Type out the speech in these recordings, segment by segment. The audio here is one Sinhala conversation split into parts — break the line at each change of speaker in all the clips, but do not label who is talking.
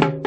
you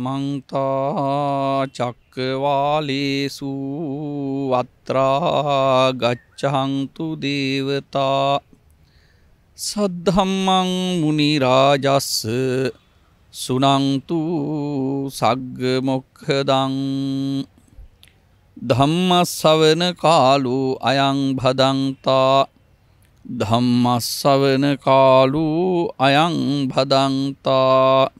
තමන්තා චක්කවාලේසු අත්‍රා ගච්චහංතු දේවතා සද්ධම්මං මුනිරාජස්ස සුනංතු සග්ග මොක්හදං ධම්මස්සවන කාලු අයං භදන්තා ධම්මස්සවන කාලු අයං භදන්තා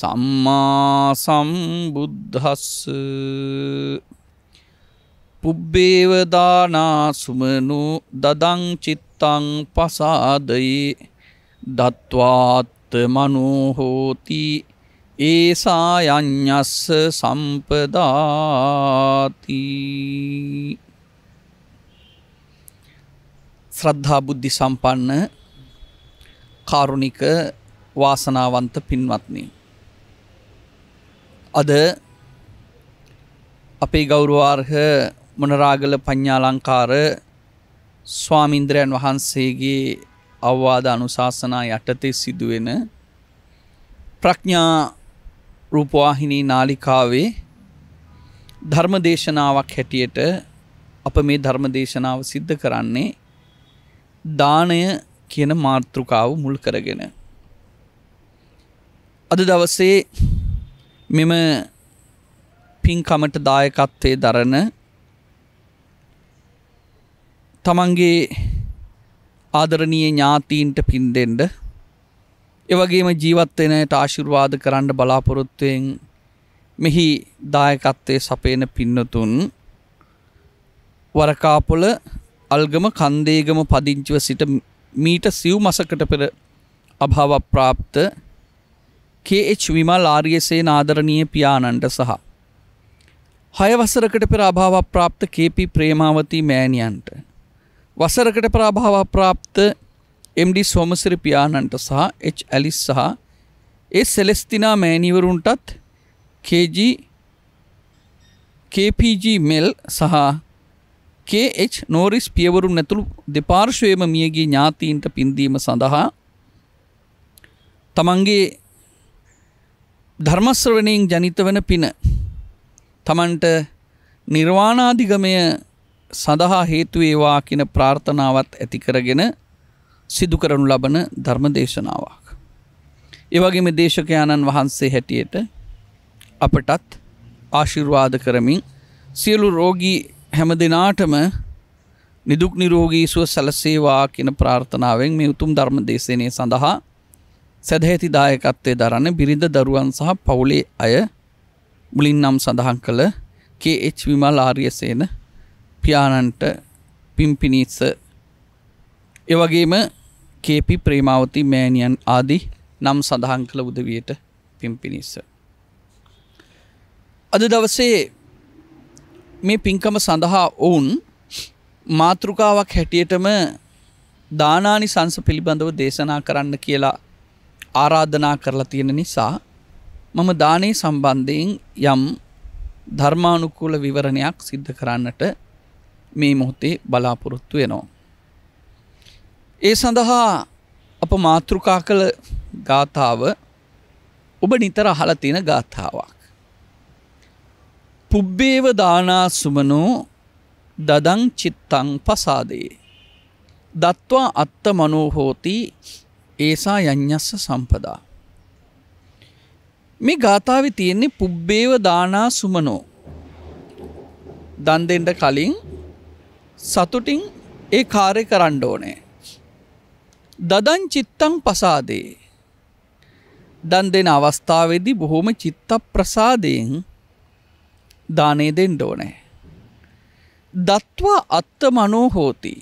සම්මා සම්බුද්ධස්ස පුබ්බේවදානා සුමනු දදංචිත්තං පසාදයේ දත්වාත්ත මනෝහෝති ඒසායඥස්ස සම්පදාති ශ්‍රද්ධා බුද්ධි සම්පන්න කාරුණික වාසනාවන්ත පින්වත්න්නේ අද අපේ ගෞරවාර්හ මොනරාගල පඤ්ඥාලංකාර ස්වාමින්ද්‍රයන් වහන්සේගේ අවවාද අනුශාසනා යටතේ සිදුවෙන ප්‍රඥා රූපවාහිනී නාලිකාවේ ධර්මදේශනාවක් හැටියට අප මේ ධර්මදේශනාව සිද්ධ කරන්නේ දානය කියන මාර්තෘකාව මුල් කරගෙන. අද දවසේ මෙම පින්කමට දායකත්වය දරන තමන්ගේ ආදරණීය ඥාතීන්ට පින් දෙෙන්ඩ එවගේම ජීවත්වෙනයට ආශිර්වාද කරන්න බලාපොරොත්තුවෙන් මෙහි දායකත්වය සපේන පින්නතුන් වරකාපොල අල්ගම කන්දේගම පදිංචිව සිට මීට සිව් මසකට පෙර අභාවප්‍රාප්ත කේච් විමල් ආර්යසේන ආදරණීය පියාණන්ට සහ හය වසරකට පෙර අභාවක් ප්‍රාප්ත කේපි ප්‍රේමාවතී මෑණියන්ට වසරකට පෙර අභාවක් ප්‍රාප්ත එම්ඩි සොමසිරි පියාණන්ට සහ එච් ඇලිස් සහ ඒ සෙලෙස්තිනා මෑණිවරුන්ටත් KG KPG මෙල් සහ KH නෝරිස් පියවරුන් ඇතුළු දෙපාර්ශ්වයේම මියගිය ඥාතීන්ට පින්දීම සඳහා තමන්ගේ ධර්මශ්‍රවණයෙන් ජනිත වන පින තමන්ට නිර්වාණාධිගමය සඳහා හේතුවේවා කියන ප්‍රාර්ථනාවත් ඇතිකරගෙන සිදු කරනු ලබන ධර්ම දේශනාවක්. ඒවගේම දේශකයාණන් වහන්සේ හැටියට අපටත් ආශිර්වාද කරමින් සියලු රෝගී හැම දෙනාටම නිදුක් නිරෝගී සුව සැලසේවා කියන ප්‍රාර්ථනාවෙන් මේ උතුම් ධර්ම දේශනය සඳහා සැදැහැති දායකත්වය දරන්න බිරිඳ දරුවන් සහ පවුලේ අය මුලින් නම් සඳහන් කළ KH විමල් ආර්යසේන පියාණන්ට පිම්පිනිස්ස එවගේම කේපි ප්‍රේමාවති මෑණියන් ආදී නම් සඳහන් කළ උදවියට පිම්පිනිස්ස. අද දවසේ මේ පින්කම සඳහා ඔවුන් මාතෘකාවක් හැටියටම දානානි සංස පිළිබඳව දේශනා කරන්න කියලා ආරාධනා කරලා තියෙන නිසා මම දානේ සම්බන්ධයෙන් යම් ධර්මානුකූල විවරණයක් සිද්ධ කරන්නට මේ මොහොතේ බලාපොරොත්තු වෙනවා. ඒ සඳහා අප මාතෘකා කළ ගාථාව ඔබ නිතර අහලා තියෙන ගාථාවක්. පුබ්බේව දානා සුමනෝ දදං චිත්තං පසාදේ. දත්වා අත්ත මනෝ හෝති ඒසා යඥස්ස සම්පදා. මේ ගාථාව තියෙන්නේ පුබ්බේව දානා සුමනෝ. දන් දෙෙන්ට කලින් සතුටින් ඒ කාරය කරන්න ඕනේ. දදන් චිත්තං පසාදේ. දන් දෙෙන අවස්ථාවේදී බොහොම චිත්ත ප්‍රසාදයෙන් දානය දෙෙන් ඩෝනෑ. දත්වා අත්ත මනෝ හෝති.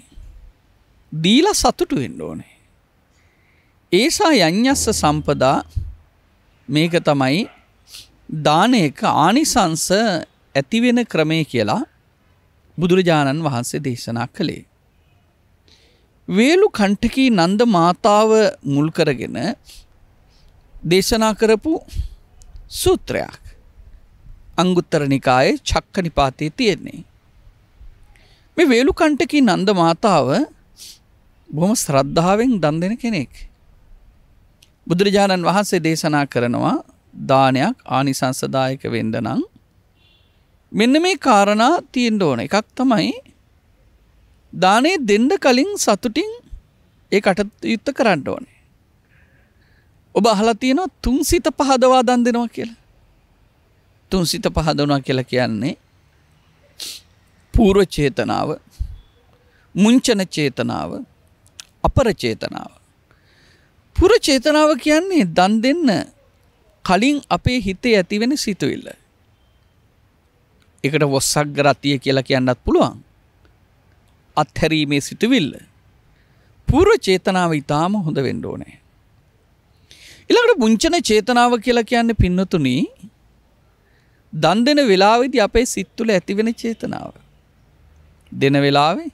දීලා සතුටු වෙන්න ඕනේ. ඒසා යඤ්ඤස්ස සම්පදා මේක තමයි දානයක ආනිසංස ඇතිවෙන ක්‍රමය කියලා බුදුරජාණන් වහන්සේ දේශනා කළේ. වේලු කණ්ටකී නන්ද මාතාව මුල් කරගෙන දේශනා කරපු සූත්‍රයක් අංගුත්තර නිකායේ චක්ක නිපාතයේ තියෙන්නේ. මේ වේලු කණ්ටකී නන්ද මාතාව බොහොම ශ්‍රද්ධාවෙන් දන් දෙන කෙනෙක්. බුදුරජාණන් වහන්සේ දේශනා කරනවා දානයක් ආනිසංසදායක වෙන්ඩනං මෙන්න මේ කාරණා තියෙන්ඩ ඕන එකක් තමයි දානේ දෙන්ඩ කලින් සතුටින් ඒ කටයුත්ත කරන්න ඕනේ. ඔබ අහලතියනවා තුන් සිත පහදවා දන් දෙනවා කියලා. තුන් සිත පහදනවා කියලා කියන්නේ පූර්ව චේතනාව මුංචන චේතනාව අපර චේතනාව පුර චේතනාව කියන්නේ දන් දෙන්න කලින් අපේ හිතේ ඇතිවෙන සිතුවිල්ල. එකට වොස්සක් ගරතිය කියලා කියන්නත් පුළුවන්. අත්හැරීමේ සිතුවිල්ල. පූර්ව චේතනාව ඉතාම හොඳ වෙන්න ඕනේ. ඊළඟට පුංචන චේතනාව කියලා කියන්නේ පින්නතුනි දන් දෙන වෙලාවේදී අපේ සිත් තුළ ඇතිවෙන චේතනාව. දෙන වෙලාවේ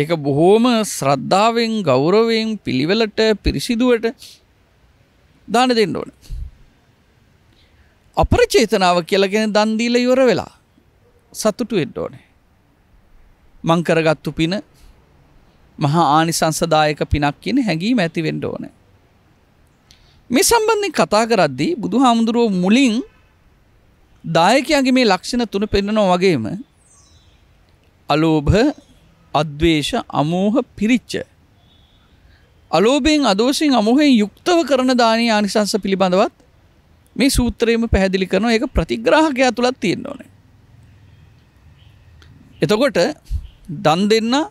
ඒක බොහෝම ශ්‍රද්ධාවෙන් ගෞරවයෙන් පිළිවෙලට පිරිසිදුවට දාන දෙන්න ඕන. අපරචේතනාව කියලගෙන දන්දීල ඉවර වෙලා සතුටු වෙන්න ඕනේ. මංකරගත්තු පින මහා ආනිසංසදායක පිනක් කියන හැඟීම ඇති වෙන්න ඕනේ. මේ සම්බන්ධයෙන් කතා කරද්දී බුදුහාමුදුරුව මුලින් දායකයාගේ මේ ලක්ෂණ තුන පෙන්නනවා වගේම අලෝභ අද්වේශ අමෝහ පිරිච්ච. අලෝබයෙන් අදෝසින් අමොහෙන් යුක්තව කරන දානී ආනිසංස පිළිබඳවත් මේ සූත්‍රයම පැහැදිලි කරන ඒක ප්‍රතිග්‍රාහකයා තුළත් තියෙන්න ඕනේ. එතකොට දන් දෙන්න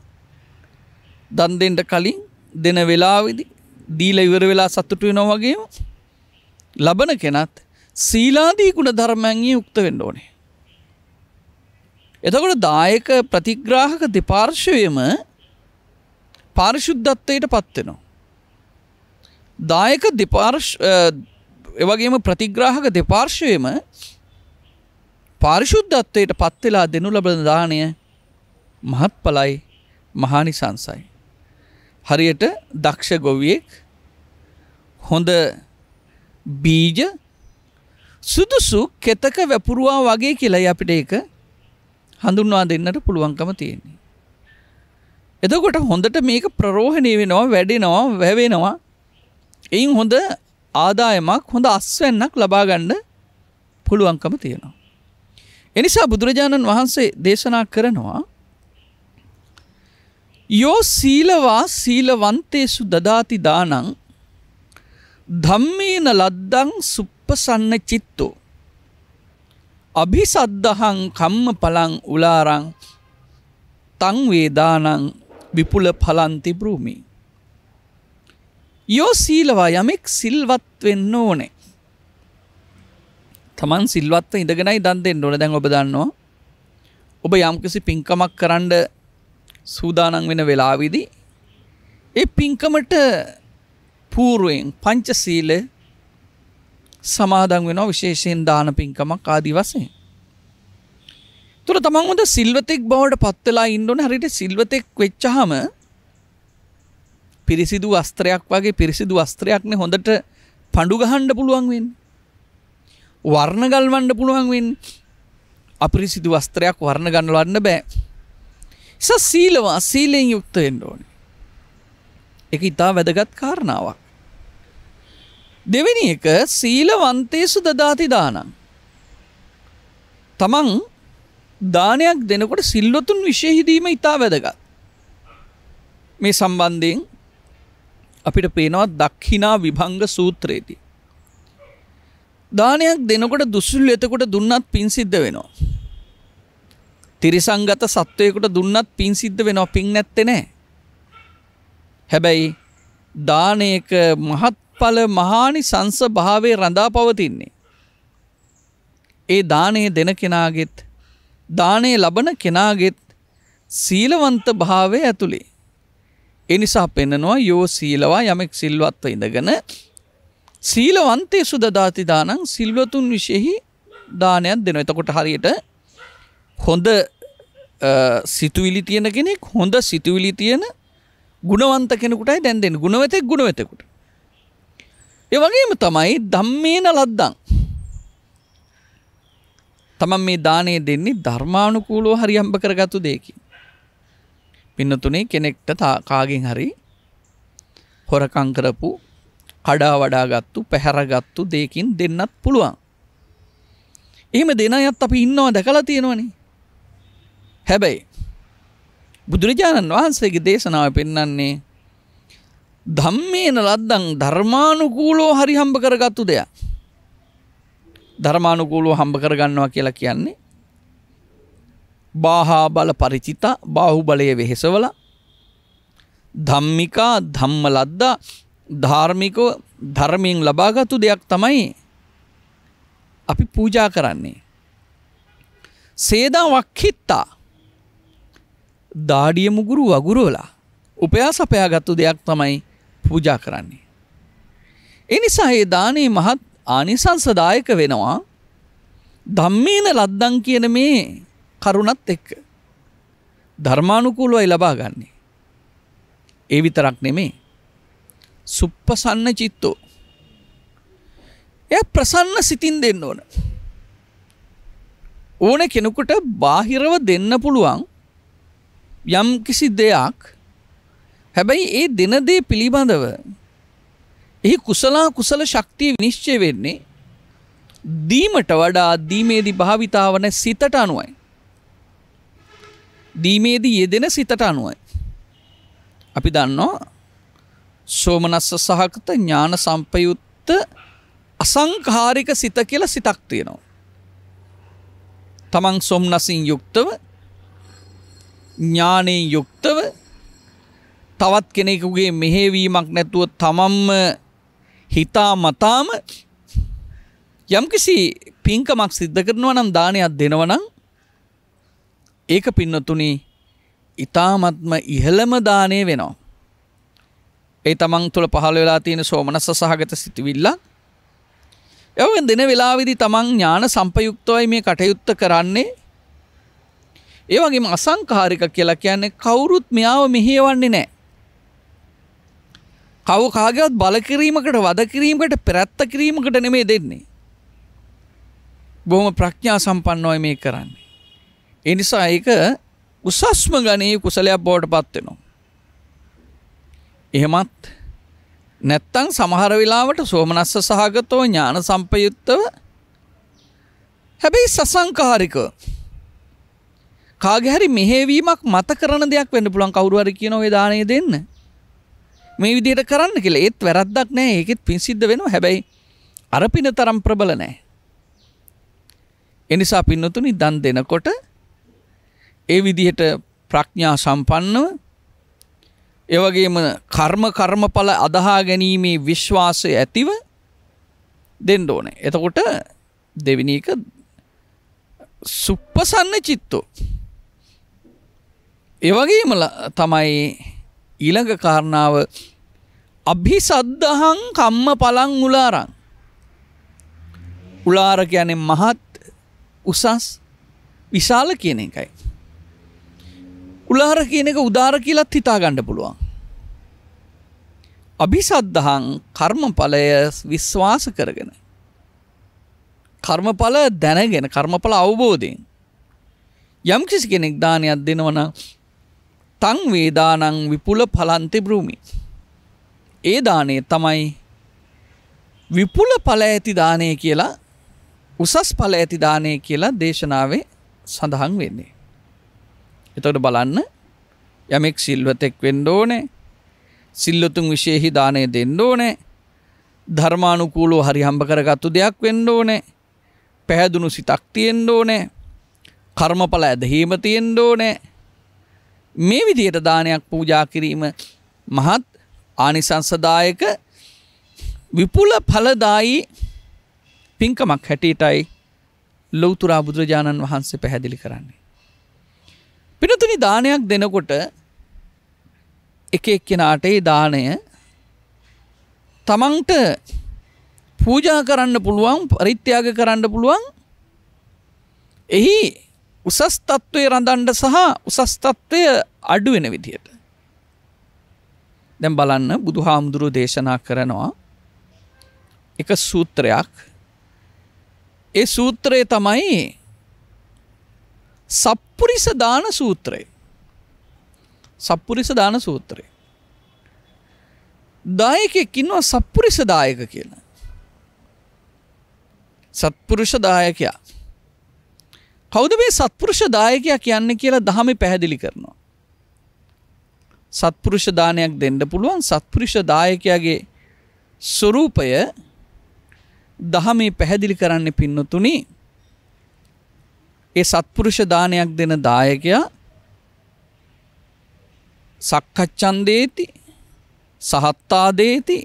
දන් දෙන්න කලින් දෙන වෙලාවෙදි දීලා ඉවර වෙලා සතුටු වෙනවා වගේම ලබන කෙනත් සීලාදී ගුණ ධර්මයන්ගේ යුක්ත වෙන්න ඕනේ. එතකොට දායක ප්‍රතිග්‍රාහක දෙපාර්ශවයම පාරිශුද්ධත්වයට පත්වෙනවා. දායක එවගේම ප්‍රතිග්‍රාහක දෙපාර්ශවයම පාරිශුද්ධත්වයට පත්වෙලා දෙනු ලබන දානය මහත් පලයි මහානි සංසයි. හරියට දක්ෂ ගොවියෙක් හොඳ බීජ සුදුසු කෙතක වැපුරුවා වගේ කියලයි අපිට එක හඳුන්වා දෙන්නට පුළුවන්කම තියෙන්නේ. එදකොට හොඳට මේක ප්‍රරෝහණය වෙනවා වැඩෙනවා වැවෙනවා එයින් හොඳ ආදායමක් හොඳ අස්වැන්නක් ලබාගන්න පුළුවන්කම තියෙනවා. එනිසා බුදුරජාණන් වහන්සේ දේශනා කරනවා යෝ සීලවා සීලවන්තේසු දදාති දානං ධම්මේන ලද්දං සුප්පසන්න චිත්තෝ අභිසද්දහං කම්ම පලං උලාරං තංවේදානං විපුල පලන්තිබ්‍රූමි. යෝ සීලවා යමෙක් සිල්වත් වෙන්න ඕනේ. තමන් සිල්වත්ත ඉඳගෙනයි දන් දෙෙන් ඕන දැන් ඔබ දන්නවා. ඔබ යම්කිසි පින්කමක් කරන්ඩ සූදානන් වෙන වෙලාවිදි. ඒ පින්කමට පූරුවෙන් පංචසීලය සමාදන් වෙනවා විශේෂයෙන් දාන පින්කමක් ආදී වසයෙන්. තුර තමන් හොඳ සිල්වතෙක් බවට පත්වෙලා ඉන්ඩොන හරිට සිල්වතෙක් වෙච්චහම පිරිසිදු අස්ත්‍රයක් වගේ පිරිසිදු අස්ත්‍රයක්න හොඳට පඩුගහන්ඩ පුළුවන්වෙන්. වර්ණගල් වන්ඩ පුළුවන්වෙන් අපිරිසිදු වස්ත්‍රයක් වර්ණ ගන්නලන්න බෑ. ස සීලවා සීලයෙන් යුක්තයෙන් ඕන. එක ඉතා වැදගත් කාරණාවක්. දෙවෙනි එක සීලවන්තේසු දදාති දානං. තමන් දානයක් දෙනකොට සිල්වතුන් විශයහිදීම ඉතා වැදගත්. මේ සම්බන්ධයෙන් අපිට පේනවා දක්හිනා විභංග සූත්‍රයේදී. දානයක් දෙනකොට දුසුල් එතකොට දුන්නත් පින් සිද්ධ වෙනවා. තිරිසංගත සත්වයකුට දුන්නත් පින් සිද්ධ වෙනවා පින් නැත්තෙ නෑ. හැබැයි දානයක මහත් ඵල මහානි සංස භාවේ රඳා පවතින්නේ. ඒ දානය දෙන කෙනාගෙත් දානය ලබන කෙනාගෙත් සීලවන්ත භාවය ඇතුළේ. එනිසා පෙන්නනවා යෝ සීලවා යමෙක් සිල්වත්ව ඉඳගෙන සීලවන්තය සුදදාති දානං සිල්වතුන් විශෙහි දානයක් දෙන එතකොට හරියට හොඳ සිතුවිලි තියෙන කෙනෙක් හොඳ සිතුවිලි තියෙන ගුණවන්ත කෙනෙකුටයි දැන් දෙන්න ගුණවතෙක් ගුණවතෙකුට ඒ වගේම තමයි ධම්මේන ලද්දන්. තමන් මේ දානය දෙන්නේ ධර්මානුකූලව හරි හම්බ කරගත්තු දෙයකින්. පින්නතුනේ කෙනෙක්ට කාගෙන් හරි හොරකම් කරපු කඩා වඩාගත්තු පැහැරගත්තු දෙයකින් දෙන්නත් පුළුවන්. එහෙම දෙන අයත් අපි ඉන්නවා දැකලා තියෙනවනේ. හැබැයි බුදුරජාණන් වහන්සේගේ දේශනාව පෙන්වන්නේ ධම්මේන ලද්දං ධර්මානුකූලෝ හරි හම්බ කරගත්තු දෙයක්. ධර්මානුකූලෝ හම්බ කරගන්නවා කියලා කියන්නේ බාහා බල පරිචිතා බාහු බලය වෙහෙසවල ධම්මිකා ධම්ම ලද්දා ධාර්මිකව ධර්මයෙන් ලබාගත්තු දෙයක් තමයි අපි පූජා කරන්නේ. සේදා වක්හිත්තා දාඩිය මුගුරු වගුරුවලා උපයා සපයාගත්තු දෙයක් තමයි පූජා කරන්නේ. එනිසා ඒ දානේ මහත් ආනිසංසදායක වෙනවා ධම්මේන ලද්දන් කියන මේ කරුණත් එක්ක. ධර්මානුකූලවයි ලබා ගන්නේ. ඒ විතරක් නෙමේ. සුප්පසන්න චිත්තෝ. එය ප්‍රසන්න සිතින් දෙන්න ඕන. ඕන කෙනෙකුට බාහිරව දෙන්න පුළුවන් යම් කිසි දෙයක් හැබැයි ඒ දෙනදේ පිළිබඳව එහි කුසලා කුසල ශක්තිය විනිශ්චය වෙන්නේ දීමට වඩා දීමේදී භාවිතාවන සිතට අනුවයි. දීමේදී යෙදෙන සිතට අනුවයි. අපි දන්නවා සෝමනස්ස සහගත ඥාන සම්පයුත්ත අසංකාරික සිත කියලා සිතක් තියෙනවා. තමන් සොම්නසින් යුක්තව ඥානයෙන් යුක්තව තවත් කෙනෙකුගේ මෙහෙවීමක් නැතුව තමම්ම හිතා මතාම යම්කිසි පින්කමක් සිද්ධ කරනවා නම් දානයක් දෙනවනම් ඒක පින්නතුනි ඉතාමත්ම ඉහළම දානය වෙනවා. ඒ තමන් තුළ පහළ වෙලා තියෙන සෝමනස්ස සහගත සිතිවිල්ල. එවගෙන් දෙන වෙලාවිදි තමන් ඥාන සම්පයුක්තවයි මේ කටයුත්ත කරන්නේ. ඒ වගේම අසංකාරික කියලා කියන්නේ කවුරුත් මෙයාව මෙහෙවන්නේ නැහැ. කව කාගවත් බලකිරීමකට වදකිරීමකට පැරැත්ත කිරීමකට නෙමේ දෙන්නේ. බොහොම ප්‍රඥා සම්පන්නෝය මේ කරන්නේ. එනිසා ඒක උසස්ම ගනී කුසලයක් බවට පත්වෙනවා. එහෙමත් නැත්තං සමහර වෙලාවට සෝමනස්ස සහගතෝ ඥාන සම්පයුත්තව හැබැයි සසංකාරික කාගහැරි මෙහෙවීමක් මත කරන දෙයක් වෙන්න පුළුවන් කවුරු හරි කියන ඔය දාණය දෙන්න මේ විදියට කරන්න කියලා ඒත් වැරද්දක් නෑ ඒකෙත් පින් සිද්ධ වෙනවා හැබැයි අර පින තරම් ප්‍රබල නෑ. එනිසා පින්නතුනි දන් දෙනකොට ඒ විදිහට ප්‍රඥා සම්පන්නව එවගේම කර්ම කර්මඵල අදහා ගැනීමේ විශ්වාසය ඇතිව දෙන්න ඕනේ. එතකොට දෙවෙනි එක සුප්පසන්න චිත්තෝ. ඒ වගේම තමයි ඊළඟ කාරණාව අභි සද්ධහං කම්ම පලං උලාරං උලාර කියන මහත් උසස් විශාල කියන එකයි. උලාර කියන එක උදාර කියලත් හිතා ගණ්ඩ පුළුවන්. අභිසද්ධහං කර්මඵලය විශ්වාස කරගෙන. කර්මඵල දැනගෙන කර්මඵල අවබෝධයෙන්. යම් කිසි කෙනෙක් දානයක් දෙනවන තං වේදානං විපුල පලන්ති බ්‍රූමිස්. ඒ දානය තමයි විපුල පල ඇති දානය කියලා උසස් පල ඇති දානය කියලා දේශනාවේ සඳහන් වෙන්නේ. එතට බලන්න යමෙක් සිල්වතෙක් වෙන්න ඕනේ සිල්ලතුන් විශේහි දානය දෙන්න ඕනේ ධර්මානුකූලෝ හරි හම්බ කරගත්තු දෙයක් වෙන්න ඕනේ පැහැදුණු සිතක් තියෙන්න ඕනේ කර්මඵල ඇදහීම තියෙන්න ඕනේ මේ විදියට දානයක් පූජා කිරීම මහත් ආනිසංසදායක විපුල ඵලදායි පින්කමක් හැටියටයි ලොවතුරා බුදුරජාණන් වහන්සේ පැහැදිලි කරන්නේ. පිනතුනි දානයක් දෙනකොට එක එක්කෙනාට ඒ දානය තමන්ට පූජා කරන්න පුළුවන් පරිත්‍යාග කරන්න පුළුවන් එහි උසස් තත්ත්වය රඳන්ඩ සහ උසස් තත්ත්වය අඩුවෙන විදිහට. දැම් බලන්න බුදු හාමුදුරු දේශනා කරනවා එක සූත්‍රයක් ඒ සූත්‍රය තමයි සප්පුරිස දාන සූත්‍රය සප්පුරිස දාන සූත්‍රය දායකෙක් ඉන්නවා සප්පුරිස දායක කියන සත්පුරුෂ දායකයා කෞද මේ සත්පුරුෂ දායකයා කියන්නේ කියලා දහමි පැහැදිලි කරනවා සත්පුරුෂ දානයක් දෙන්න පුළුවන් සත්පුරුෂ දායකයාගේ ස්වરૂපය දහමේ පැහැදිලි කරන්න පින්නතුනි ඒ සත්පුරුෂ දානයක් දෙන දායකයා සක්කච්ඡන්දේති සහත්තාදේති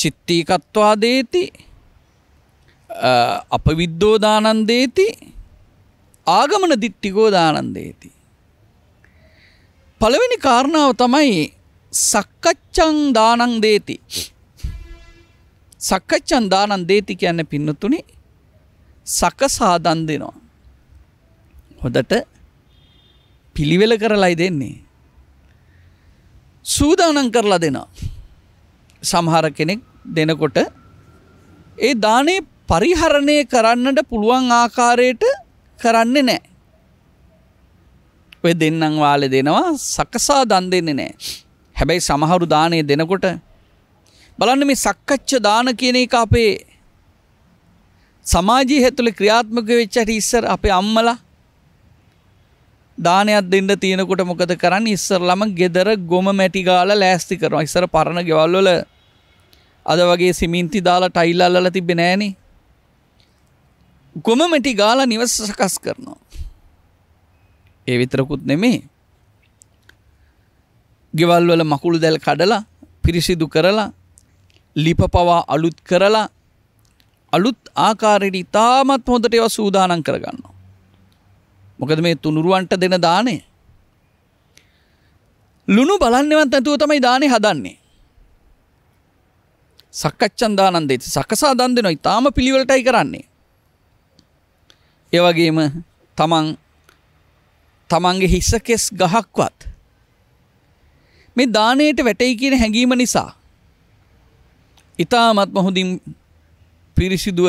චිත්තීකත්වා දේති අපවිද්දෝදානන්දේති ආගමන දිට්ටිකෝදානන්දේති පළවෙනි කාරණාව තමයි සක්කච්ඡං දානං දේති. සක්කච්ඡං දානං දේති කියන්න පින්නතුනි සකසා දන් දෙනවා. හොදට පිළිවෙල කරලයි දෙන්නේ. සූදානම් කරලා දෙනවා. සමහර කෙනෙක් දෙනකොට ඒ දානේ පරිහරණය කරන්නට පුළුවන් ආකාරයට කරන්නේ නෑ. ඔය දෙන්නම් වාලේ දෙනවා සකසා දන් දෙන්නේ නැහැ. හැබැයි සමහරු දානේ දෙනකොට බලන්න මේ සක්කච්ඡ දාන කියන එක අපේ සමාජයේ ඇතුළේ ක්‍රියාත්මක වෙච්ච හැටි ඉස්සර අපේ අම්මලා දානයක් දෙන්න තියෙනකොට මොකද කරන්නේ ඉස්සරලම ගෙදර ගොම මැටි ගාලා ලෑස්ති කරනවා. ඉස්සර පරණ ගෙවල් වල අද වගේ සිමෙන්ති දාලා ටයිල් අල්ලලා තිබ්බේ නෑනේ. ගොම මැටි ගාලා නිවස සකස් කරනවා. ඒ විතරකුත් නෙමේ. ගෙවල්වල මකුළු දැල් කඩලා පිරිසිදු කරලා ලිප පවා අලුත් කරලා අලුත් ආකාරයට ඉතාමත් හොඳට ඒව සූදානම් කරගන්නවා. මොකද මේ තුනුරුවන්ට දෙන දානය. ලුණු බලන්නවත් නැතුව තමයි දානේ හදන්නේ. සක්කච්ඡන් දානන් දෙති සකසා දන් දෙනවා ඉතාම පිළිවෙලටයි කරන්නේ. ඒ වගේම තමන් තමන්ගේ හිස්ස කෙස් ගහක්වත් මේ දානයට වැටයි කියන හැඟීම නිසා ඉතාමත් මොහොදින් පිරිසිදුව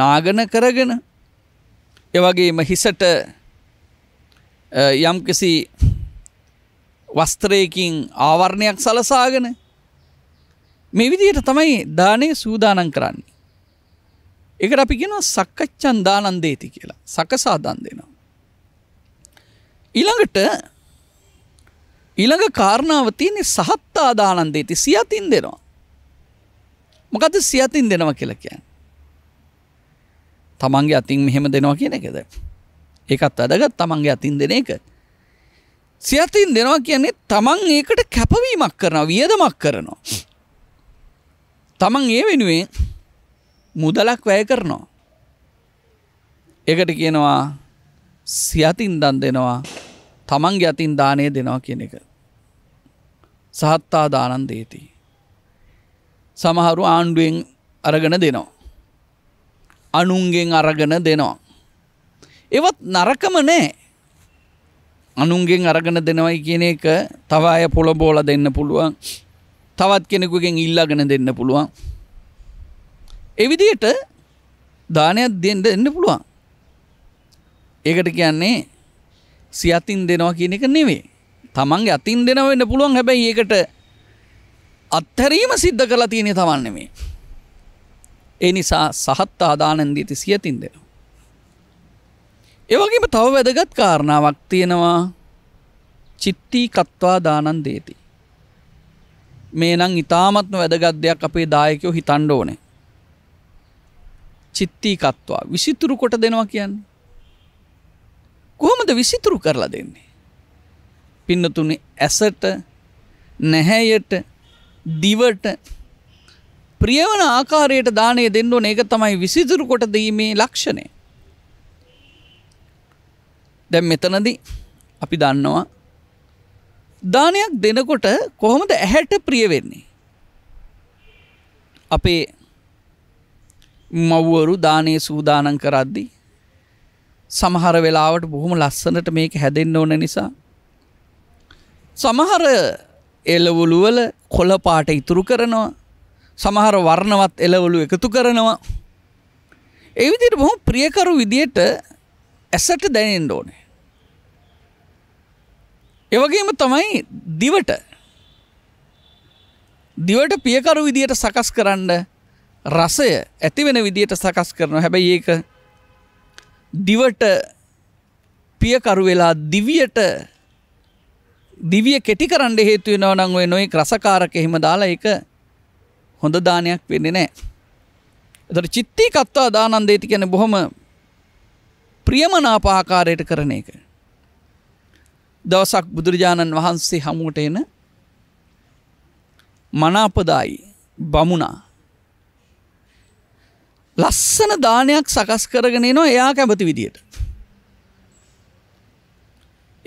නාගන කරගෙන එවගේම හිසට යම්කිසි වස්ත්‍රයකින් ආවරණයක් සලසාගෙන මේ විදියට තමයි දානය සූදානම් කරන්නේ. එකට අපි කියෙනවා සක්කච්චන් දානන්දේති කියලා සකසා දන් දෙනවා. ඊළඟට ඊළඟ කාරණාව තියෙන සහත්තාදානන්දේති සියතින් දෙනවා. මොකද සියතින් දෙනවා කියලකයන්. තමන්ගේ අතින් මෙහෙම දෙනවා කියන එකද. ඒකත් අදගත් තමන්ගේ අතින් දෙන එක. සියතින් දෙනවා කියන්නේ තමන් ඒකට කැපවීමක් කරනවා වියදමක් කරනවා. තමන් ඒ වෙනුවේ මුදලක් වැය කරනවා. එකට කියනවා සියතින් දන් දෙනවා තමන්ගේ අතින් දානය දෙනවා කියන එක. සහත්තා දානන් දේති. සමහරු ආණ්ඩුවෙන් අරගෙන දෙනවා. අනුන්ගෙන් අරගෙන දෙනවා. එවත් නරකම නෑ අනුන්ගෙන් අරගෙන දෙනවයි කියන එක තව අය පොළ බෝල දෙන්න පුළුවන් තවත් කෙනෙකුගෙන් ඉල්ලාගෙන දෙන්න පුළුවන් එවිදියට දානයක් දෙන්න දෙන්න පුළුවන් ඒකට කියන්නේ සියතින් දෙනවා කියන එක නෙවේ. තමන්ගේ අතින් දෙනවා වෙන්න පුළුවන් හැබැයි ඒකට අත්හැරීම සිද්ධ කරලා තියෙන තමන් නෙමේ. ඒ නිසා සහත් ආදානන්දීති සියතින් දෙනවා. ඒ වගේම තව වැදගත් කාරණාවක් තියෙනවා. චිත්ති කත්වා දානන් දේති. මේ නම් ඉතාමත්ම වැදගත් දෙයක් අපේ දායකයෝ හිතන්න ඕනේ. චිත්ති කත්වා විසිතුරු කොට දෙනවා කියන්නේ කොහොමද විසිතුරු කරලා දෙන්නේ. පින්නතුනි ඇසට නැහැයට දිවට ප්‍රියවන ආකාරයට දානය දෙන්න ඕන ඒක තමයි විසිතුරු කොට දීමේ ලක්ෂණය. දැන් මෙතනදී අපි දන්නවා දානයක් දෙනකොට කොහොමද ඇහැට ප්‍රිය වෙන්නේ. අපේ මව්වරු දානය සූදානන් කරද්දී සමහර වෙලාවට බොහොම ලස්සනට මේක හැදෙන්න ඕන නිසා. සමහර එලවුළුවල කොළපාට ඉතුරු කරනවා සමහර වර්ණවත් එලවලු එකතු කරනවා. එවිදිට බොහොම ප්‍රියකරු විදියට ඇසට දැනෙන්ඩ ඕනේ. එවගේම තමයි දිවට දිවට පියකරු විදියට සකස් කරන්න රසය ඇතිවෙන විදියට සකස් කරනවා හැබැයි ඒක දිවට පියකරු වෙලා දිවියට දිවිය කෙටි කරන්න හේතුවෙනව නං ඔය නොයි ක්‍රසකාරක එහෙම දාලා එක හොඳ දානයක් වෙන්නේ නෑ. එතට චිත්තී කත්තා දානන්දේති ගැන බොහොම ප්‍රියමනාපාකාරයට කරන එක. දවසක් බුදුරජාණන් වහන්සේ හමුවට එන මනාපදායි බමුණා ලස්සන දානයක් සකස් කරගෙන නො එයා කැමති විදියට.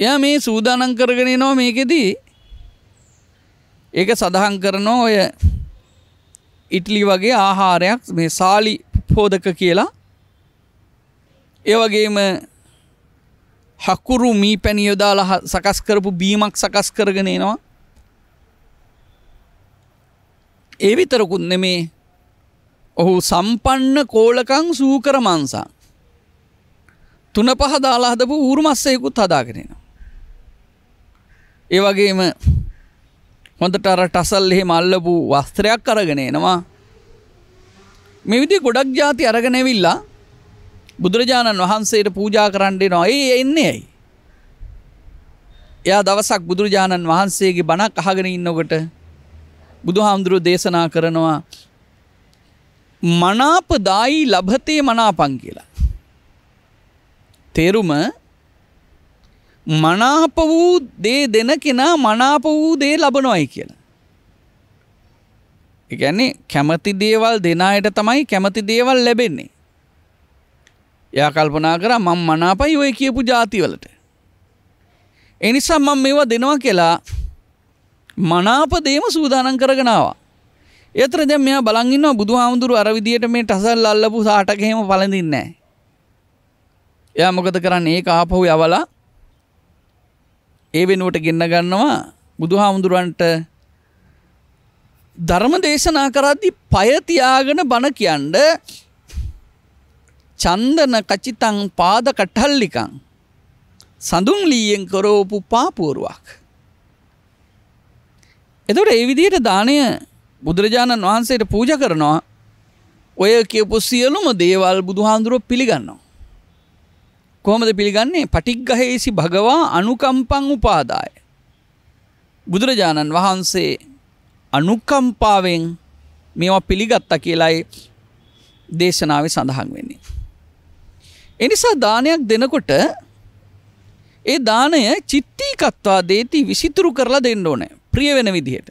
එය මේ සූදානන් කරගෙන නෝ මේකෙදී ඒක සඳහන් කරනෝ ඔය ඉටලි වගේ ආහාරයක් මේ සාලි පෝදක කියලා ඒවගේම හකුරු මී පැණියොදාලා සකස් කරපු බීමක් සකස් කරගෙනනවා ඒ විතරකුත් නෙමේ ඔහු සම්පන්න කෝලකං සූකර මංසා. තුන පහ දාලා හදපු ඌරුමස්සයකුත් හදාගෙනෙන. ඒ වගේම හොඳට අර ටසල් එහෙම අල්ලපු වස්ත්‍රයක් අරගෙන එනවා. මේ විදිහේ ගොඩක් ಜಾති අරගෙන ඇවිල්ලා බුදුරජාණන් වහන්සේට පූජා කරන්න එනවා. ඒ එන්නේ ඇයි? එයා දවසක් බුදුරජාණන් වහන්සේගේ බණක් අහගෙන ඉන්නකොට බුදුහාමුදුරුවෝ දේශනා කරනවා මනාපදායි ලබතේ මනාපං කියලා. තේරුම මනාප වූ දේ දෙන කෙනා මනාප වූ දේ ලබනොයි කියලා. එකන්නේ කැමති දේවල් දෙන අයට තමයි කැමති දේවල් ලැබෙන්නේ. යා කල්පනා කර මං මනාපයි ඔය කියපු ජාතිවලට. එනිසා මං මේවා දෙනවා කියලා මනාප දේම සූදානන් කරගෙනවා. එතර දැන් මෙයා බලන් ඉන්නවා බුදුහාමුදුරු අර විදියට මේ ටසල් අල්ලපු සාටක එහෙම පළඳින්නේ නැහැ. එයා මොකද කරන්නේ ඒක ආපහු යවලා ඒ වෙනුවට ගෙන්න ගන්නවා බුදුහාමුදුරන්ට ධර්ම දේශනා කරද්දී পায় තියාගෙන බණ කියන්න චන්දන කචිතං පාද කටල්ලිකං සඳුන් ලීයෙන් කරවපු පාපුවරුවක් එතකොට ඒ විදිහට දාණය බුදුරජාණන් වහන්සේට පූජ කරනවා ඔය කියපු සියලුම දේවල් බුදුහාන්දුරුව පිළිගන්නවා. කොහොමද පිළිගන්නේ පටික්ගහේසි භගවා අනුකම්පං උපාදාය. බුදුරජාණන් වහන්සේ අනුකම්පාවෙන් මේවා පිළිගත්ත කියලයි දේශනාව සඳහන් වෙන්නේ. එනිසා දානයක් දෙනකොට ඒ දානය චිත්තීකත්වා දේති විසිතුරු කරලා දෙන්න ඕන ප්‍රිය වෙන විදිහට.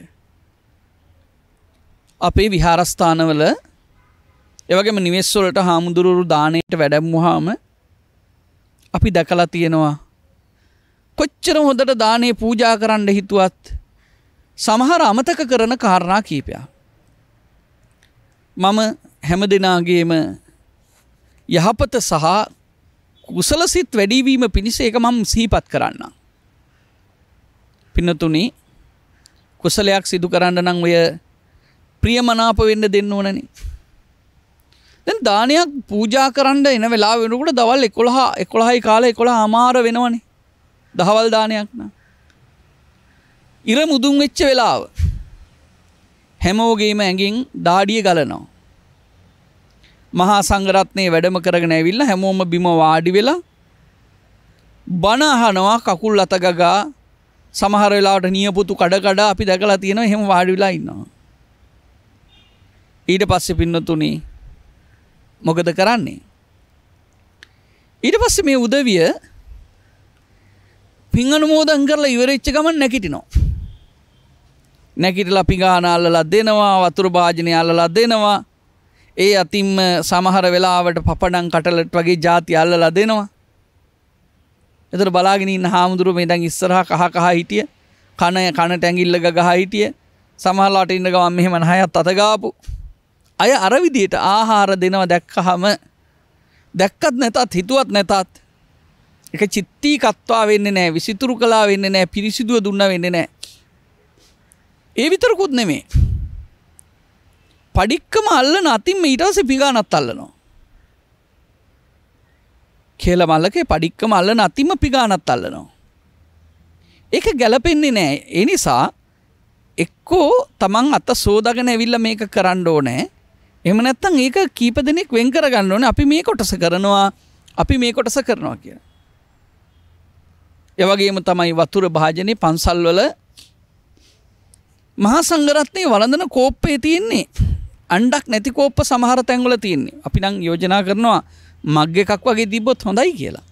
අපේ විහාරස්ථානවල එවගේම නිවෙස්වලට හාමුදුරුවරු දානයට වැඩැම්මුහාම අපි දැකලා තියෙනවා. කොච්චර හොඳට දානේ පූජා කරන්න හිතුවත් සමහර අමතක කරන කාරණා කීපයක්. මම හැම දෙනාගේම යහපත සහ කුසලසිත් වැඩීවීම පිණිස ඒක මම සීපත් කරන්න. පින්නතුනි කුසලයක් සිදු කරන්න නම් ඔය ප්‍රියමනාප වෙන්න දෙන්න ඕනනේ. දැන් දානයක් පූජා කරන්න එන වෙලා වෙනකොට දවල් එකොළහා එකොළහයි කාල එකොළ අමාර වෙනවනේ දහවල් දානයක් න. ඉර මුදුන් වෙච්ච වෙලාව හැමෝගේම ඇඟින් දාඩිය ගලනවා. මහා සංගරත්නය වැඩම කරගෙන ඇවිල්ල හැමෝම බිම වාඩි වෙලා බනහනවා කකුල් අතගගා සමහරලාට නියපුතු කඩකඩ අපි දැකලා තියෙන හෙම වාඩිවෙලා ඉන්නවා. ඊට පස්සෙ පින්නතුනි මොකද කරන්නේ. ඊට පස්ස මේ උදවිය පිංහනු මෝදන් කරලා ඉවරච්ච ගමන් නැකිටිනවා. නැකිටලා පිගාන අල්ලලා දෙනවා වතුර භාජනය අල්ලලා දෙනවා ඒ අතින්ම සමහර වෙලාවට පපඩන් කටලට වගේ ජාති අල්ලලා දෙනවා. එතට බලාගෙනින් හාමුදුරුව මෙදැන් ඉස්සරහ කහ කහ හිටිය කණය කණට ඇඟිල්ල ගහ හිටිය සමහලාට ඉන්න ගවන් මෙහෙම හයත් අතගාපු අය අරවිදියට ආහාර දෙනව දැක්කහම දැක්කත් නැතත් හිතුවත් නැතත් එක චිත්තී කත්වා වෙන්න නෑ විසිතුරු කලා වෙන්න නෑ පිරිසිදුව දුන්න වෙන්න නෑ. ඒ විතරකුත් නෙමේ. පඩික්කම අල්ලන අතින්ම ඊටස පිගානත් අල්ලනවා. කියල මල්ලකේ පඩික්කම අල්ලන අතිම පිගානත් අල්ලනවා. එක ගැලපෙන්නේ නෑ එනිසා එක්කෝ තමන් අත සෝදගෙන ඇවිල්ල මේක කරන්න ඕනෑ එම නැත්තං ඒක කීප දෙනෙක් වෙන් කරගන්න ඕන අපි මේ කොටස කරනවා අපි මේ කොටස කරනවා කිය. එවගේම තමයි වතුර භාජනය පන්සල්වල මහා සංගරත්නය වලඳන කෝප්පේ තියෙන්නේ අන්ඩක් නැති කෝප්ප සමහර තැංගල තියන්නේ අපි නං යෝජනා කරනවා මග්ග එකක් වගේ තිබොත් හොඳයි කියලා.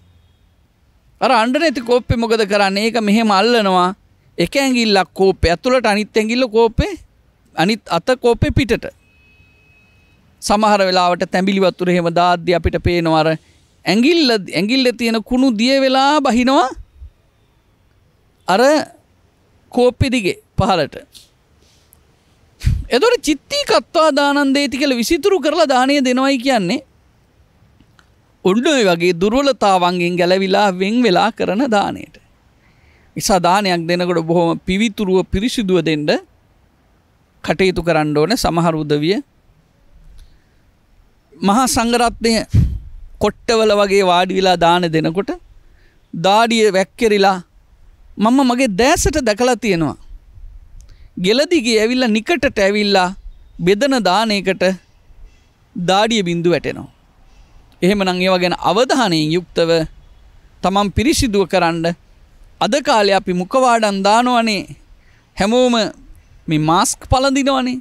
අර අන්ඩ නැති කෝප්පෙ මොකද කරන්නේ ඒක මෙහෙම අල්ලනවා එක ඇගිල්ලක් කෝපය ඇතුළට අනිත් ඇගිල්ල කෝපේ අනිත් අත කෝපේ පිටට සමහර වෙලාවට තැඹිලි වතුර එහෙම දාද්දී අපිට පේනවර ඇඟිල්ල ඇඟිල්ල තියෙන කුණු දිය වෙලා බහිනවා අර කෝප්පෙ දිගේ පහලට එතකොට චිත්තී කත්වා දානන්දේති කියලා විසිතුරු කරලා දානය දෙනවයි කියන්නේ උන්න වගේ දුර්වලතාවන්ගෙන් ගැලවිලා වෙන් වෙලා කරන දානයට. නිසා දානයක් දෙනකොට බොහොම පිවිතුරුව පිරිසිදුව දෙන්ඩ කටයුතු කරන්න ඕන සමහරුදවිය මහා සංගරත්නය කොට්ටවල වගේ වාඩිවිලා දාන දෙනකොට දාඩිය වැක්කෙරිලා මම මගේ දෑසට දැකලා තියෙනවා. ගෙලදිගේ ඇවිල්ල නිකටට ඇවිල්ලා බෙදන දානයකට දාඩිය බින්දු වැටෙනවා. එහෙම නං ඒව ගැන අවධානයෙන් යුක්තව තමන් පිරිසිදුව කරන්න අද කාලය අපි මුකවාඩන් දානවනේ හැමෝම මේ මාස්ක් පලදිනවනේ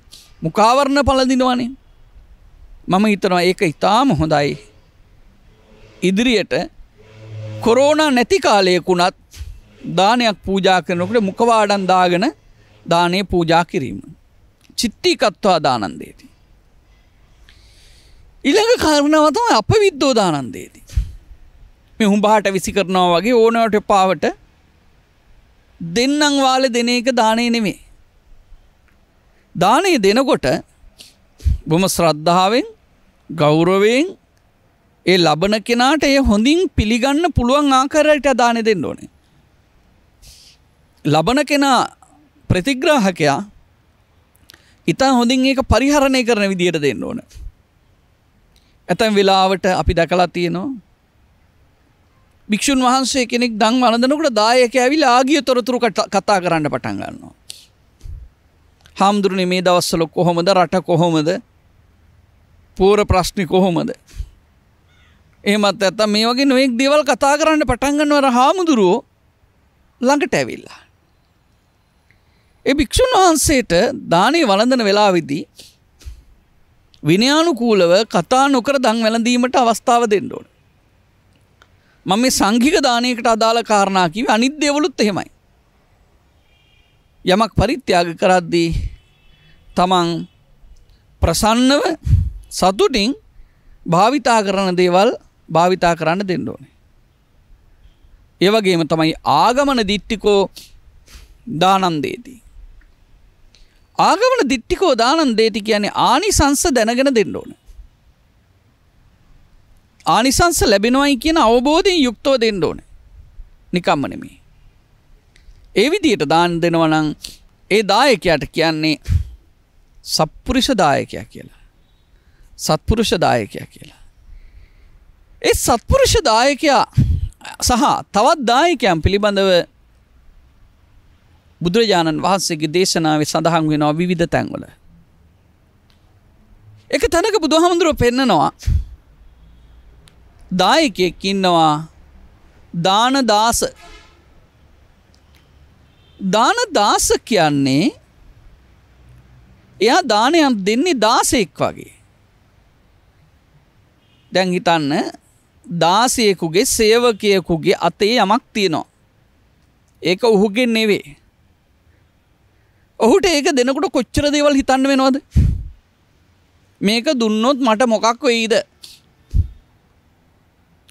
මුකාවරණ පලදිනවනේ මම හිතනවා ඒක ඉතාම හොඳයි ඉදිරියට කොරෝණ නැති කාලයකුණත් දානයක් පූජා කරනකට මුකවාඩන් දාගෙන දානය පූජා කිරීම. චිත්තිකත්වා දානන්දේති. ඉළඟ කරනවතම අප විද්‍යෝ දානන්දේති. මෙහුම්බාට විසි කරනවා වගේ ඕනවට පාවට දෙන්නං වාල දෙන එක දානය නෙමේ. දානය දෙනකොට බොම ශ්‍රද්ධාවෙන් ගෞරවයෙන් ඒ ලබන කෙනාට එය හොඳින් පිළිගන්න පුළුවන් ආකාරයට දානෙ දෙන්න ඕනේ. ලබන කෙනා ප්‍රතිග්‍රාහකයා ඉතා හොඳින් ඒක පරිහරණය කරන විදියට දෙන්න ඕන. ඇතැම් වෙලාවට අපි දැකලා තියෙනවා. භික්‍ෂූන් වහන්සේ කෙනෙක් දං වනදනකට දායක ඇවිල ආගිය තොරතුරු කතා කරන්න පටන් ගන්නවා. හාමුදුරන මේ දවස්සල කොහොමද රට කොහොමද පූර ප්‍රශ්නි කොහොමද. ඒමත් ඇත මේ වගේ නොෙක් දේවල් කතා කරන්න පටන්ගන්නවර හාමුදුරුවෝ ළඟට ඇවිල්ලා. ඒ භික්‍ෂූන් වහන්සේට දානය වලඳන වෙලාවිදී විනයානුකූලව කතා නොකර දං වැලඳීමට අවස්ථාව දෙන්න ඕන. මම මේ සංඝික දානයකට අදාළ කාරණා කිව්වේ අනිත් දේවලුත් එහෙමයි. යමක් පරිත්‍යාග කරද්දී තමන් ප්‍රසන්නව සතුටින් භාවිතා කරන දේවල් භාවිතා කරන්න දෙන්න ඕනේ. ඒ වගේම තමයි ආගමන දිට්ටිකෝ දානන් දේති. ආගමන දිට්ටිකෝ දානන් දේති කියන්නේ ආනිසංස දැනගෙන දෙන්න ඕන. ආනිසංස ලැබෙනවයි කියන අවබෝධයෙන් යුක්තව දෙන්න ඕන. නිකම්ම නෙමේ. ඒ විදියට දාන දෙනවනම් ඒ දායකයට කියන්නේ සප්පුරිෂ දායකයා කියලා. සත්පුරුෂ දායකයා කියලා. ඒ සත්පුරුෂ දායකයා සහ තවත් දායකයන් පිළිබඳව බුදුරජාණන් වහන්සේගේ දේශනාව සඳහන් වෙනවා විවිධ තැන්වල. එක තැනක බුදුහාමුදුරුව පෙන්නනවා දායකයෙක් ඉන්නවා දානදාස දානදාස කියන්නේ එයා දානයක් දෙන්නේ දාසෙක් වගේ දැන් හිතන්න දාසයෙකුගේ සේවකයෙකුගේ අතේ යමක් තියෙනවා. ඒක ඔහුගෙන් නෙවේ. ඔහුට ඒක දෙනකොට කොච්චර දේවල් හිතන්න වෙනවද? මේක දුන්නොත් මට මොකක් වෙයිද?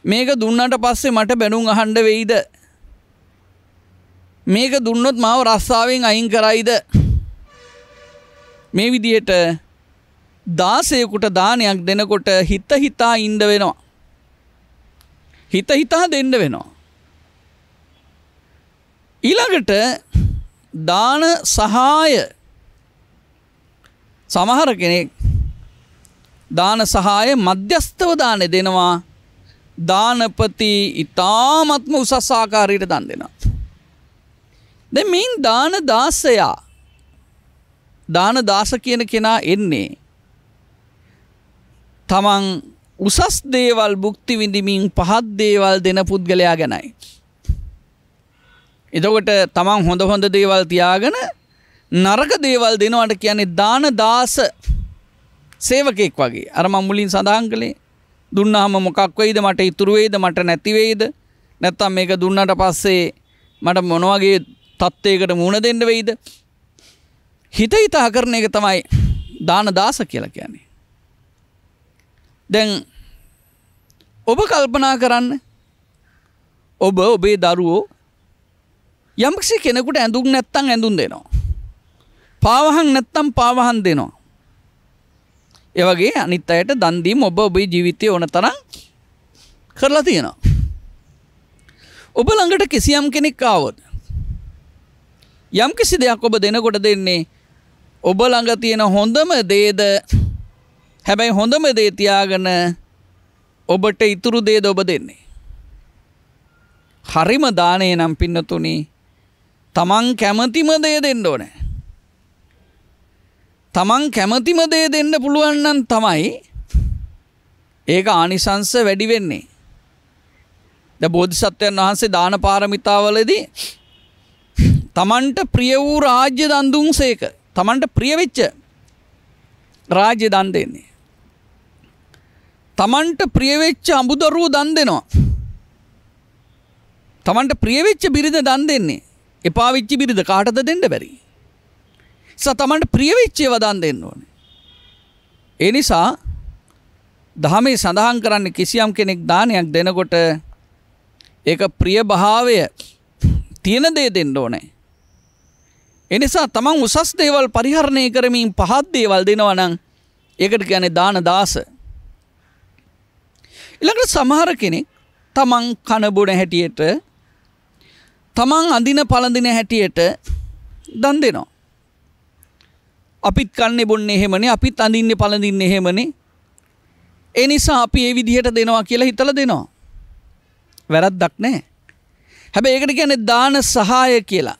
මේක දුන්නට පස්සේ මට බැනුම් අහන්න වෙයිද? මේක දුන්නොත් මාව රස්සාවෙන් අයින් කරයිද? මේ විදිහට දාසයකුට දානයක් දෙනකොට හිත හිතා ඉන්ඩ වෙනවා. හිත හිතා දෙන්න වෙනවා. ඊළඟට දාන සහාය සමහර කෙනෙක් දාන සහාය මධ්‍යස්ථව දානය දෙනවා දානපති ඉතාමත්ම උසස් ආකාරයට දන් දෙෙනවා. දෙමින් දාන දාසයා දාන දාස කියන කෙනා එන්නේ තමන් උසස් දේවල් බුක්ති විඳමින් පහත් දේවල් දෙන පුද්ගලයා ගැනයි. එතකොට තමන් හොඳ හොඳ දේවල් තියාගෙන නරක දේවල් දෙනවට කියන්නේ දාන දාස සේවකෙක් වගේ අරම මුලින් සඳහන් කළේ දුන්නාම මොකක් වෙයිද මට ඉතුරුවේද මට නැතිවෙයිද නැත්තම් මේක දුන්නට පස්සේ මට මොනවගේ තත්ත්වයකට මුණ දෙන්න වෙයිද හිත හිතා කරන එක තමයි දාන දාස කියලා කියන්නේ දැන් ඔබ කල්පනා කරන්න ඔබ ඔබේ දරුවෝ යම්කිසි කෙනෙකුට ඇඳුම් නැත්තං ඇඳුම් දෙනවා. පාවහන් නැත්තම් පාවහන් දෙනවා. ඒවගේ අනිත් අයට දන්දීම ඔබ ඔබේ ජීවිතය ඕන තරම් කරලා තියෙනවා. ඔබ ළඟට කිසියම් කෙනෙක් ආවොත් යම් කිසි දෙයක් ඔබ දෙනකොට දෙන්නේ ඔබ ළඟ තියෙන හොඳම දේද හැබැයි හොඳම දේ තියාගෙන ඔබට ඉතුරු දේ ඔබ දෙන්නේ. හරිම දානය නම් පින්නතුනි තමන් කැමතිම දේ දෙන්න ඕනෑ. තමන් කැමතිම දේ දෙන්න පුළුවන්නන් තමයි ඒක ආනිසංස වැඩි වෙන්නේ. ද බෝධිසත්වයන් වහන්සේ දාන පාරමිතාවලදී තමන්ට ප්‍රිය වූ රාජ්‍ය දන්දුන් සේක තමන්ට ප්‍රියවෙච්ච රාජ්‍ය දන් දෙන්නේ. තමන්ට ප්‍රියවෙච්ච අඹුදරුවෝ දන් දෙනවා. තමන්ට ප්‍රියවෙච්ච බිරිඳ දන් දෙන්නේ. එපා වෙච්ච බිරිඳ කාටද දෙන්න බැරි. ස තමන්ට ප්‍රියවෙච්ච ඒවා දන් දෙන්න ඕනේ. ඒ නිසා දහමේ සඳහන් කරන්නේ කිසියම් කෙනෙක් දානයක් දෙනකොට ඒක ප්‍රියභාවය තියෙන දේ දෙන්න ඕනේ. එනිසා තමන් උසස් දේවල් පරිහරණය කරමින් පහත් දේවල් දෙනවා නම් ඒකට කියන්නේ දාන දාස. ඉළඟට සමහර කෙනෙක් තමන් කණබොඩ හැටියට තමන් අඳින පලඳින හැටියට දන් දෙනවා. අපිත් කන්න බොන්න එහෙමනේ අපිත් අඳින්න පලඳින්න එහෙමනේ ඒ නිසා අපි ඒ විදිහට දෙනවා කියලා හිතල දෙනවා. වැරද්දක් නෑ. හැබැ ඒකට කියන්නේ දාන සහාය කියලා.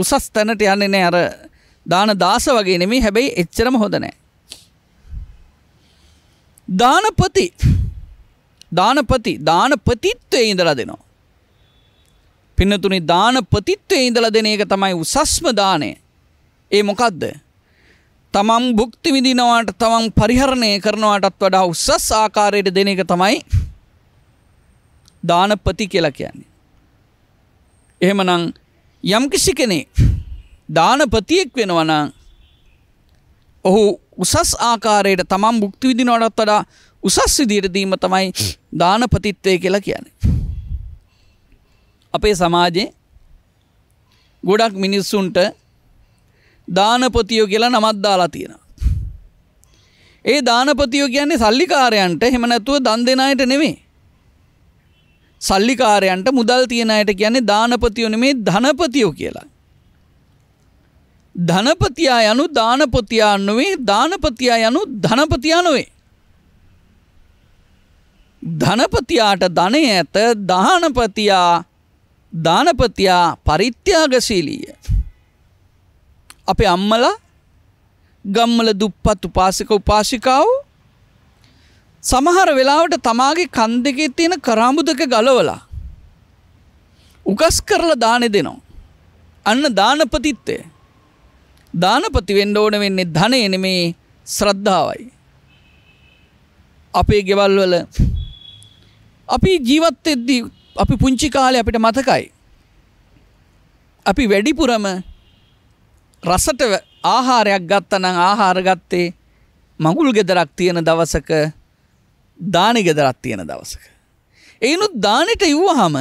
උසස් තැනට යන්නේ නෑ අර දාන දාස වගේ නෙමේ හැබැයි එච්චරම හොඳ නෑ. දානපති දානපති දානපතිත්වය ඉඳලා දෙනවා. පින්නතුනි දානපතිත්වය ඉඳලා දෙන එක තමයි උසස්ම දානය. ඒ මොකද්ද? තමන් භුක්ති විඳිනවාට තමන් පරිහරණය කරනවාටත් වඩා උසස් ආකාරයට දෙන එක තමයි දානපති කියලා කියන්නේ. එහෙමනම් යම්කිසි කෙනෙක් දානපතියෙක් වෙනවා නම් ඔහු උසස් ආකාරයට තමන් භුක්ති විඳිනවටත් වඩා උසස් විදිරදීම තමයි දානපතිත්වය කියලා කියන. අපේ සමාජයේ ගොඩක් මිනිස්සුන්ට දානපතියෝ කියලා නමත් දාලා තියෙන. ඒ දානපතියෝ කියන්නේ සල්ලිකාරයන්ට හෙම නැතුව දන් දෙෙන අයට නෙමේ. සල්ලිකාරයන්ට මුදල් තියෙන අයට කියන්නේ දානපතියෝන මේ ධනපතියෝ කියලා. ධනපතියා යනු දානපතියා නොවේ දානපතියා යනු ධනපතියා නොවේ. ධනපතියාට ධනය ඇත දානපතියා දානපතියා පරිත්‍යාගශීලීය. අපේ අම්මලා ගම්මල දුප්පත් උපාසික උපාසිකාව සමහර වෙලාවට තමාගේ කන් දෙකේ තියෙන කරාමුදක ගලවලා උගස් කරලා දානෙ දෙනවා. අන්න දානපතිත්තය. දානපති වෙන්න ඕන වෙන්නේ ධනය නෙමේ ශ්‍රද්ධාවයි. අපේ ගෙවල් වල අපි ජීවත් එද්දී අපි පුංචි කාලේ අපිට මතකයි. අපි වැඩිපුරම රසට ආහාරයක් ගත්තනම් ආහාර ගත්තේ මඟුල් ගෙදරක් තියෙන දවසක දානෙ ගෙදරක් තියෙන දවසක. එයිනුත් දානෙට යුවහම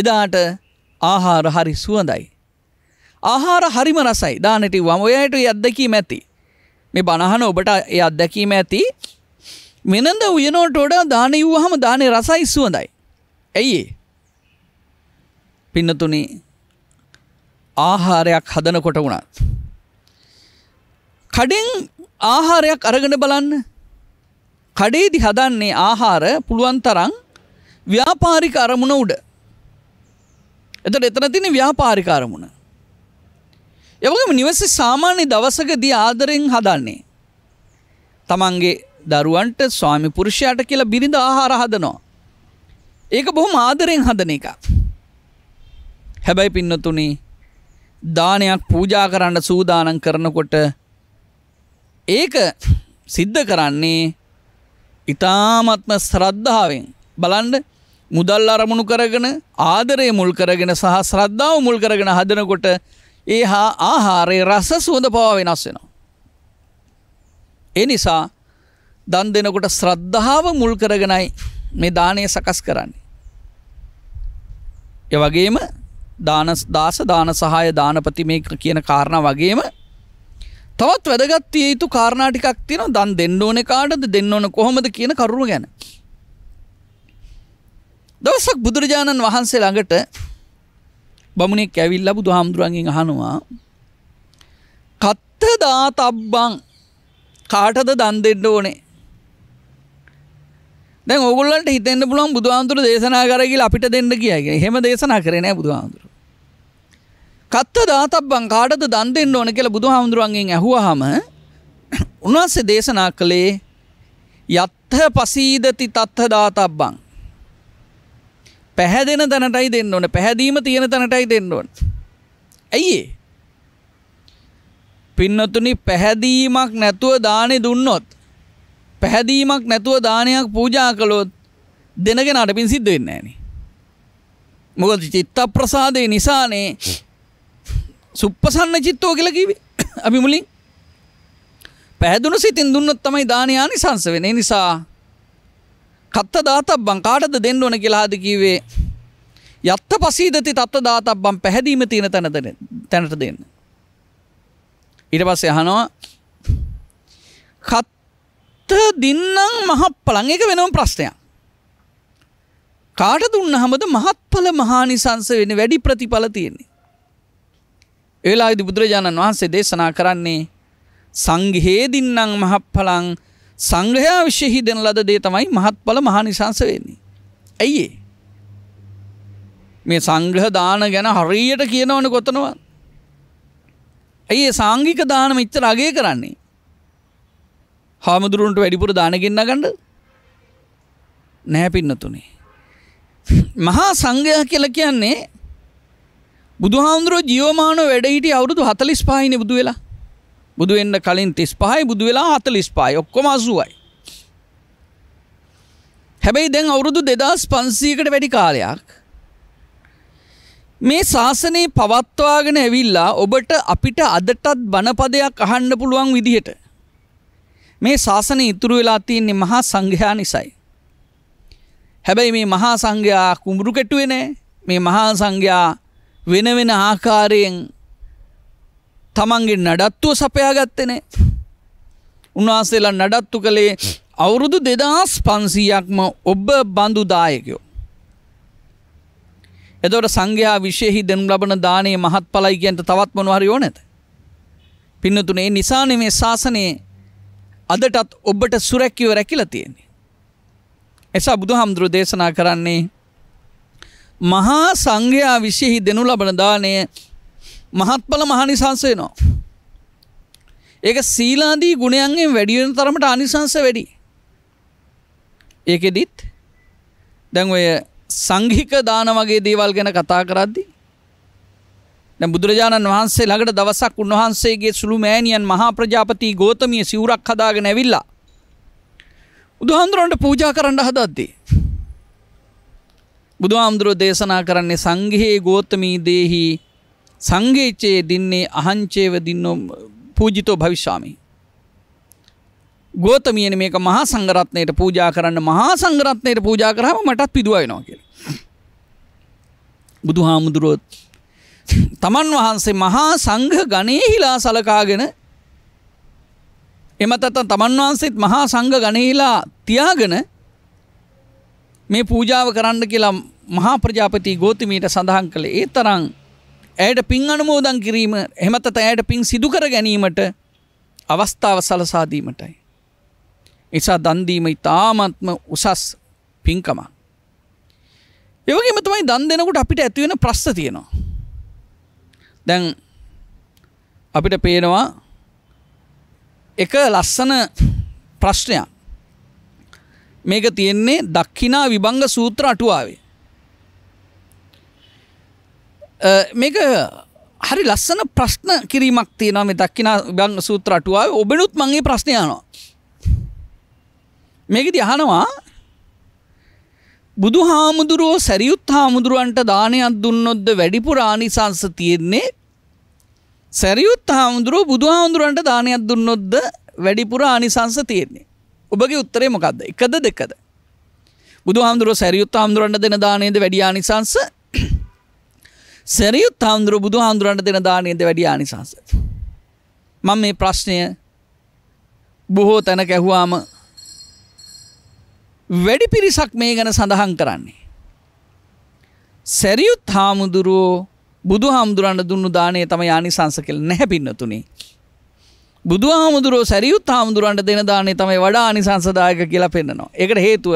එදාට ආහාර හරි සුවඳයි. ආහාර හරිම රසයි දානට වම ඔයායට අත්දැකීම ඇති. මේ බණහන ඔබට ඒ අත්දැකීම ඇති මෙනද උයනෝට වඩා දානය වූහම දානය රසයි සුවඳයි. ඇයි පින්නතුනි ආහාරයක් හදනකොට වුණත්. කඩෙන් ආහාරයක් අරගෙන බලන්න කඩේදි හදන්නේ ආහාර පුළුවන් තරන් ව්‍යාපාරික අරමුණ උඩ. එතට එතන තින ව්‍යාපාරික අරමුණ. එවගම නිවස සාමාන්‍ය දවසක දී ආදරෙන් හදන්නේ. තමන්ගේ දරුවන්ට ස්වාමි පුරුෂයාට කියලා බිරිඳ ආහාර හදනවා. ඒක බොහොම ආදරෙන් හදන එක. හැබැයි පින්නතුනි දානයක් පූජා කරන්න සූදානම් කරනකොට ඒක සිද්ධ කරන්නේ ඉතාමත්ම ශ්‍රද්ධාවෙන් බලන්න මුදල් අරමුණු කරගෙන ආදරය මුල් කරගෙන සහ ශ්‍රද්ධාව මුල් කරගෙන හදනකොට ඒ හා ආහාරයේ රස සුවඳ පවා වෙනස් වෙනවා. ඒ නිසා දන් දෙනකොට ශ්‍රද්ධාව මුල් කරගෙනයි මේ දානය සකස් කරන්නේ. එ වගේම දාස දාන සහය දානපති මේ කියන කාරණ වගේම තවත් වැදගත්තිය යුතු කාරණාටිකක් තියෙන දන් දෙන්න ඕන කාටද දෙන්න ඕන කොහොමද කියන කරුණු ගැන. දවසක් බුදුරජාණන් වහන්සේ ළඟට බමුණෙක් ඇවිල් ලබු දුහාමුදුරුවන්ගෙන් අහනවා කත්ත දාතබ්බං කාටද දන් දෙන්න ඕනේ දැන් ඔගොල්ලන්ට හිතෙන්න්න පුළුවන් බුදුහාන්තුර දේශනා කරගල අපිට දෙන්න කියගෙන හෙම දේශනා කරන බුදුහාන්දුර. කත්ත දාතබ්බං කාඩද දන් දෙන්න ඕන කියලා බුදුහාමුදුරුවන්ගෙන් ඇහුවහම උන්වස්සේ දේශනා කළේ යත්හ පසීදති තත්හ දාතබ්බං. පැහැදෙන තැනටයි දෙන්න ඕන පැහැදීම තියෙන තැනටයි දෙන්න ඕන. ඇයිඒ පින්නතුනි පැහැදීමක් නැතුව දානෙ දුන්නොත් පැහැදීමක් නැතුව දානයක් පූජා කළොත් දෙනගෙනට පින් සිද්ධ වෙන්න ඇන. මොකද චිත්ත ප්‍රසාදය නිසානේ සුප්පසන්න චිත්තෝ කියලකිව අපි මුලින් පැහැදුණු සිතින් දුන්නත් තමයි දානයානි සංස වෙන නිසා කත්ත දාතබ්බං කාටද දෙන්න ඕන කියලාද කිවේ යත්ත පසීදති තත්ත දාතබ්බම් පැහැදීම තියෙන තැනත තැනට දෙන්න. ඉට පස්සේ අහනවා කත් දින්නම් මහප්පලං එක වෙනම ප්‍රශ්නයක්. කාට දුන්න හමද මහත්ඵල මහානිසංස වෙන වැඩි ප්‍රතිඵල තියෙන්නේ. ඒලා ඉදි බුදුරජාණන් වහන්සේ දේශනා කරන්නේ සංගහේදින්නම් මහප්පලං සංග්‍රහයා විශ්ෙහි දෙන ලද දේ තමයි මහත්ඵල මහානිසංස වෙන්නේ. ඇයිඒ. මේ සංග්‍රහ දාන ගැන හරියට කියනවන කොතනවා. ඇයි සාංගික දාන මිච්චර අගේ කරන්නේ. හාමුදුරුවන්ට වැඩිපුර දානගෙන්න්න ගඩ නෑ පින්නතුනේ. මහා සංඝයා කියල කියන්නේ බුදුහාමුදුරුව ජියෝමාන වැඩහිට අවුරුදු හතලිස් පාහින බුදු වෙලා බුදු එන්න කලින් තිස් පහයි බුදු වෙලා හතලිස් පායි ඔක්කොම අසුවයි හැබැයි දැන් අවුරුදු දෙදස් පන්සීකට වැඩි කාලයක් මේ ශාසනයේ පවත්වාගෙන ඇවිල්ලා ඔබට අපිට අදටත් බණපදයක් අහන්න පුළුවන් විදිහට මේ ශාසන ඉතුරු වෙලා තියන්නේ මහා සංඝයා නිසයි. හැබැයි මේ මහා සංඝයා කුඹුරු කෙටුවෙනෑ මේ මහා සංඝයා වෙන වෙන ආකාරයෙන් තමන්ගේ නඩත්තුව සපයාගත්තනේ. උන්වහන්සේලා නඩත්තු කළේ අවුරුදු දෙදස් පන්සීයක්ම ඔබ බඳු දායකයෝ. එදොට සංඝයා විශයෙහි දෙනු ලබන දානයේ මහත් පලයි කියන්ට තවත් මොනවහරි ඕනැත. පින්නතුනේ නිසාන මේ ශාසනයේ අදටත් ඔබට සුරැකිව රැකිල තියෙන්නේ. එසා බුදු හාමුදුරු දේශනා කරන්නේ මහා සංඝයා විශයෙහි දෙනු ලබන දානය මහත්ඵල මහනිසංසයනවා. ඒක සීලාදී ගුණයන්ගෙන් වැඩිවෙන තරමට අනිසංස වැඩි. ඒකෙදිත් දැන් ඔය සංගික දාන වගේ දේවල් ගැන කතා කරද්දිී දැන් බුදුරජාණන් වහන්සේ ළඟට දවසක් උන්වහන්සේගේ සුළු මෑණියන් මහා ප්‍රජාපති ගෝතමිය සිවුරක් හදාගෙන ඇවිල්ලා බුදුහාමුදුරන්ට පූජා කරන්න හදද්දී බුදුහාමුදුරුව දේශනා කරන්නේ සංඝයේ ගෝතමී දේහි සංඝේචයේ දින්නේ අහංචේව දින්නෝ පූජිතෝ භවිෂාමි ගෝතමියන මේක මහා සංගරත්නයට පූජා කරන්න මහා සංගරත්නයට පූජා කරහම මටත් පිදුවයිනවා කියලා. බුදු හාමුදුරුවොත් තමන් වහන්සේ මහා සංඝ ගණයහිලා සලකාගෙන එමතත් තමන් වහන්සේත් මහා සංඝ ගණයහිලා තියාගෙන මේ පූජාව කරන්න කියලා මහා ප්‍රජාපති ගෝතිමීට සඳහන් කළේ ඒ තරම් ඇයට පින් අනුමෝදන් කිරීම එහෙමතත් ඇයට පින් සිදු කර ගැනීමට අවස්ථාව සලසා දීමටයි. නිසා දන් දීම ඉතාමත්ම උසස් පින්කමක්. ඒ වගේම තමයි දන් දෙනකොට අපිට ඇති වෙන ප්‍රශ්න තියෙනවා. දැන් අපිට පේනවා එක ලස්සන ප්‍රශ්නයක් මේක තියෙන්නේ දක්ෂිනා විභංග සූත්‍ර අටුවාවේ. මේක හරි ලස්සන ප්‍රශ්න කිරීමක් තියෙනවා මේ දක්ෂිනා විභංග සූත්‍ර අටුවාවේ ඔබනුත් මගේ ප්‍රශ්න යනවා. මේකදී අහනවා බුදු හාමුදුරුවෝ සැරියුත් හාමුදුරුවන්ට දානයක් දුන්නොද්ද වැඩිපුර ආනිසංස තියෙන්නේ සැරියුත් හාමුදුරුවෝ බුදු හාමුදුරුවන්ට දානයක් දුන්නොද්ද වැඩිපුර ආනිසංස තියෙන්නේ. ඔබගේ උත්තරේ මොකක්ද? එකද දෙකද? බුදු හාමුදුරුවෝ සැරියුත් හාමුදුරුවන්ට දෙන දානයේද වැඩි ආනිසංස? සැරියුත් හාමුදුරුවෝ බුදු හාමුදුරුවන්ට දෙන දානයේද වැඩි ආනිසංස? මම මේ ප්‍රශ්නය බොහෝ තැන කැහුවාම වැඩි පිරිසක් මේ ගැන සඳහන් කරන්නේ. සැරියුත් හාමුදුරුවෝ බුදු හාමුදුරන්න දුන්නු දානය තම යානිසංස කෙල් නැහැ පින්නතුනේ. බුදු හාමුදුරුවෝ සැරියුත් හාමුදුරන්ට දෙන දානේ තමයි වඩා අනිසංසදායක කියලා පෙන්නනවා. ඒකට හේතුව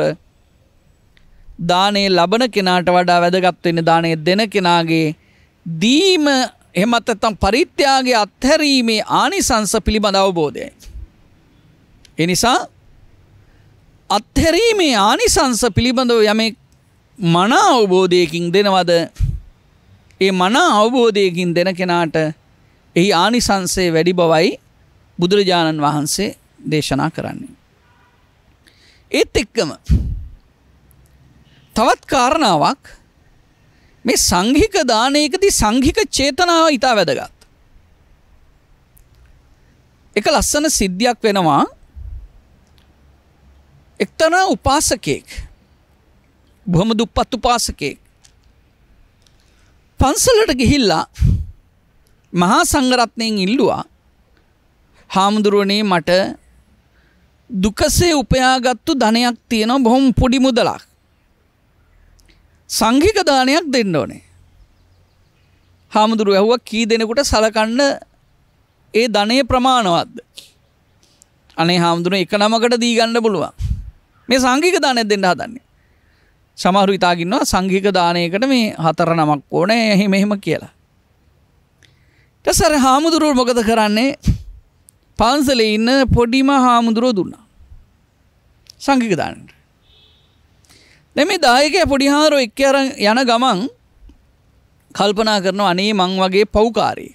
දානේ ලබන කෙනාට වඩා වැදගත් වෙන්නේ දානේ දෙන කෙනාගේ දීම එහෙමත් නැත්නම් පරිත්‍යාගයේ අත්හැරීමේ ආනිසංස පිළිබඳ අවබෝධයයි. ඒ නිසා අත්හැරීමේ ආනිසංස පිළිබඳව යමෙක් මන අවබෝධයකින් දෙනවද ඒ මන අවබෝධයකින් දෙන කෙනාට එහි ආනිසංසේ වැඩි බවයි බුදුරජාණන් වහන්සේ දේශනා කරන්නේ. ඒත් එක්කම තවත් කාරණාවක් මේ සංඝික දානයකදී සංඝික චේතනාව ඊට වැදගත්. එක ලස්සන සිද්ධියක් වෙනවා එක්තරා උපාසකෙක් බොහොම දුප්පත් උපාසකෙක් පන්සලට ගිහිල්ලා මහා සංගරත්නයෙන් ඉල්ලුවා හාමුදුරුවනේ මට දුකසේ උපයාගත්තු ධනයක් තියෙනවා බොහොම පොඩි මුදලක් සංඝික දානයක් දෙන්න ඕනේ හාමුදුරුව ඇහුව කී දෙනෙකුට සලකන්න ඒ ධනය ප්‍රමාණවත්ද අනේ හාමුදුරුව එක නමකට දීගන්න පුළුවන් මේ සංගික දානයක් දෙන්න හදන්නේ සමහරු ඉතාගන්නවා සංගික දානයකට මේ හතර නමක් ඕන එහි මෙහෙම කියලා ටසර හාමුදුරුව මොකද කරන්නේ පන්සලේ ඉන්න පොඩිම හාමුදුරුව දුන්නා සංගික දානට දැ මේ දායක පොඩි හාරෝ එක්ක අර යන ගමන් කල්පනා කරනවා අනේ මං වගේ පව්කාරී